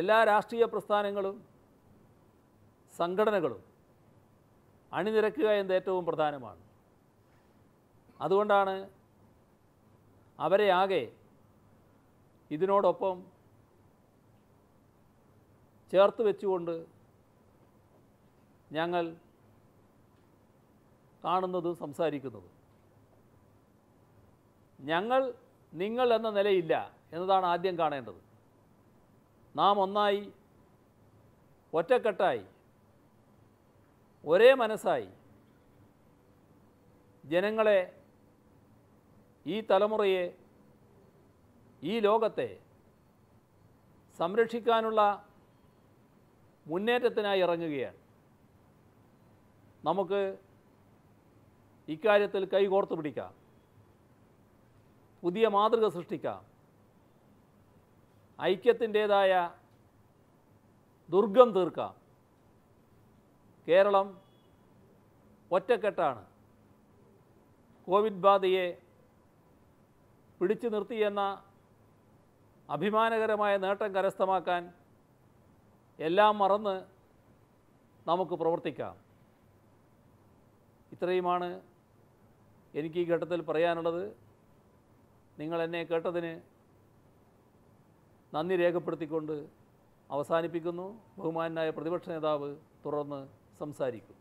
എല്ലാ രാഷ്ട്രീയ പ്രസ്ഥാനങ്ങളും സംഘടനകളും അണിനിരക്കുക എന്നത് ഏറ്റവും പ്രധാനമാണ് അതുകൊണ്ടാണ് അവരെ ആകെ ഇതിനോടൊപ്പം ചേർത്ത് വെച്ചുകൊണ്ട് ഞങ്ങൾ കാണുന്നതും സംസാരിക്കുന്നതും ഞങ്ങൾ നിങ്ങൾ എന്ന നിലയില്ല എന്നതാണ് ആദ്യം കാണേണ്ടത് നാം ഒന്നായി ഒറ്റക്കെട്ടായി ഒരേ മനസ്സായി ജനങ്ങളെ ഈ തലമുറയെ ഈ ലോകത്തെ സംരക്ഷിക്കാനുള്ള മുന്നേറ്റത്തിനായി ഇറങ്ങുകയാണ് നമുക്ക് ഇക്കാര്യത്തിൽ കൈകോർത്തു പിടിക്കാം പുതിയ മാതൃക സൃഷ്ടിക്കാം ഐക്യത്തിൻ്റേതായ ദുർഗം തീർക്കാം കേരളം ഒറ്റക്കെട്ടാണ് കോവിഡ് ബാധയെ പിടിച്ചു നിർത്തിയെന്ന അഭിമാനകരമായ നേട്ടം കരസ്ഥമാക്കാൻ എല്ലാം മറന്ന് നമുക്ക് പ്രവർത്തിക്കാം ഇത്രയുമാണ് എനിക്ക് ഈ ഘട്ടത്തിൽ പറയാനുള്ളത് നിങ്ങൾ എന്നെ കേട്ടതിന് നന്ദി രേഖപ്പെടുത്തിക്കൊണ്ട് അവസാനിപ്പിക്കുന്നു ബഹുമാനായ പ്രതിപക്ഷ നേതാവ് തുടർന്ന് സംസാരിക്കും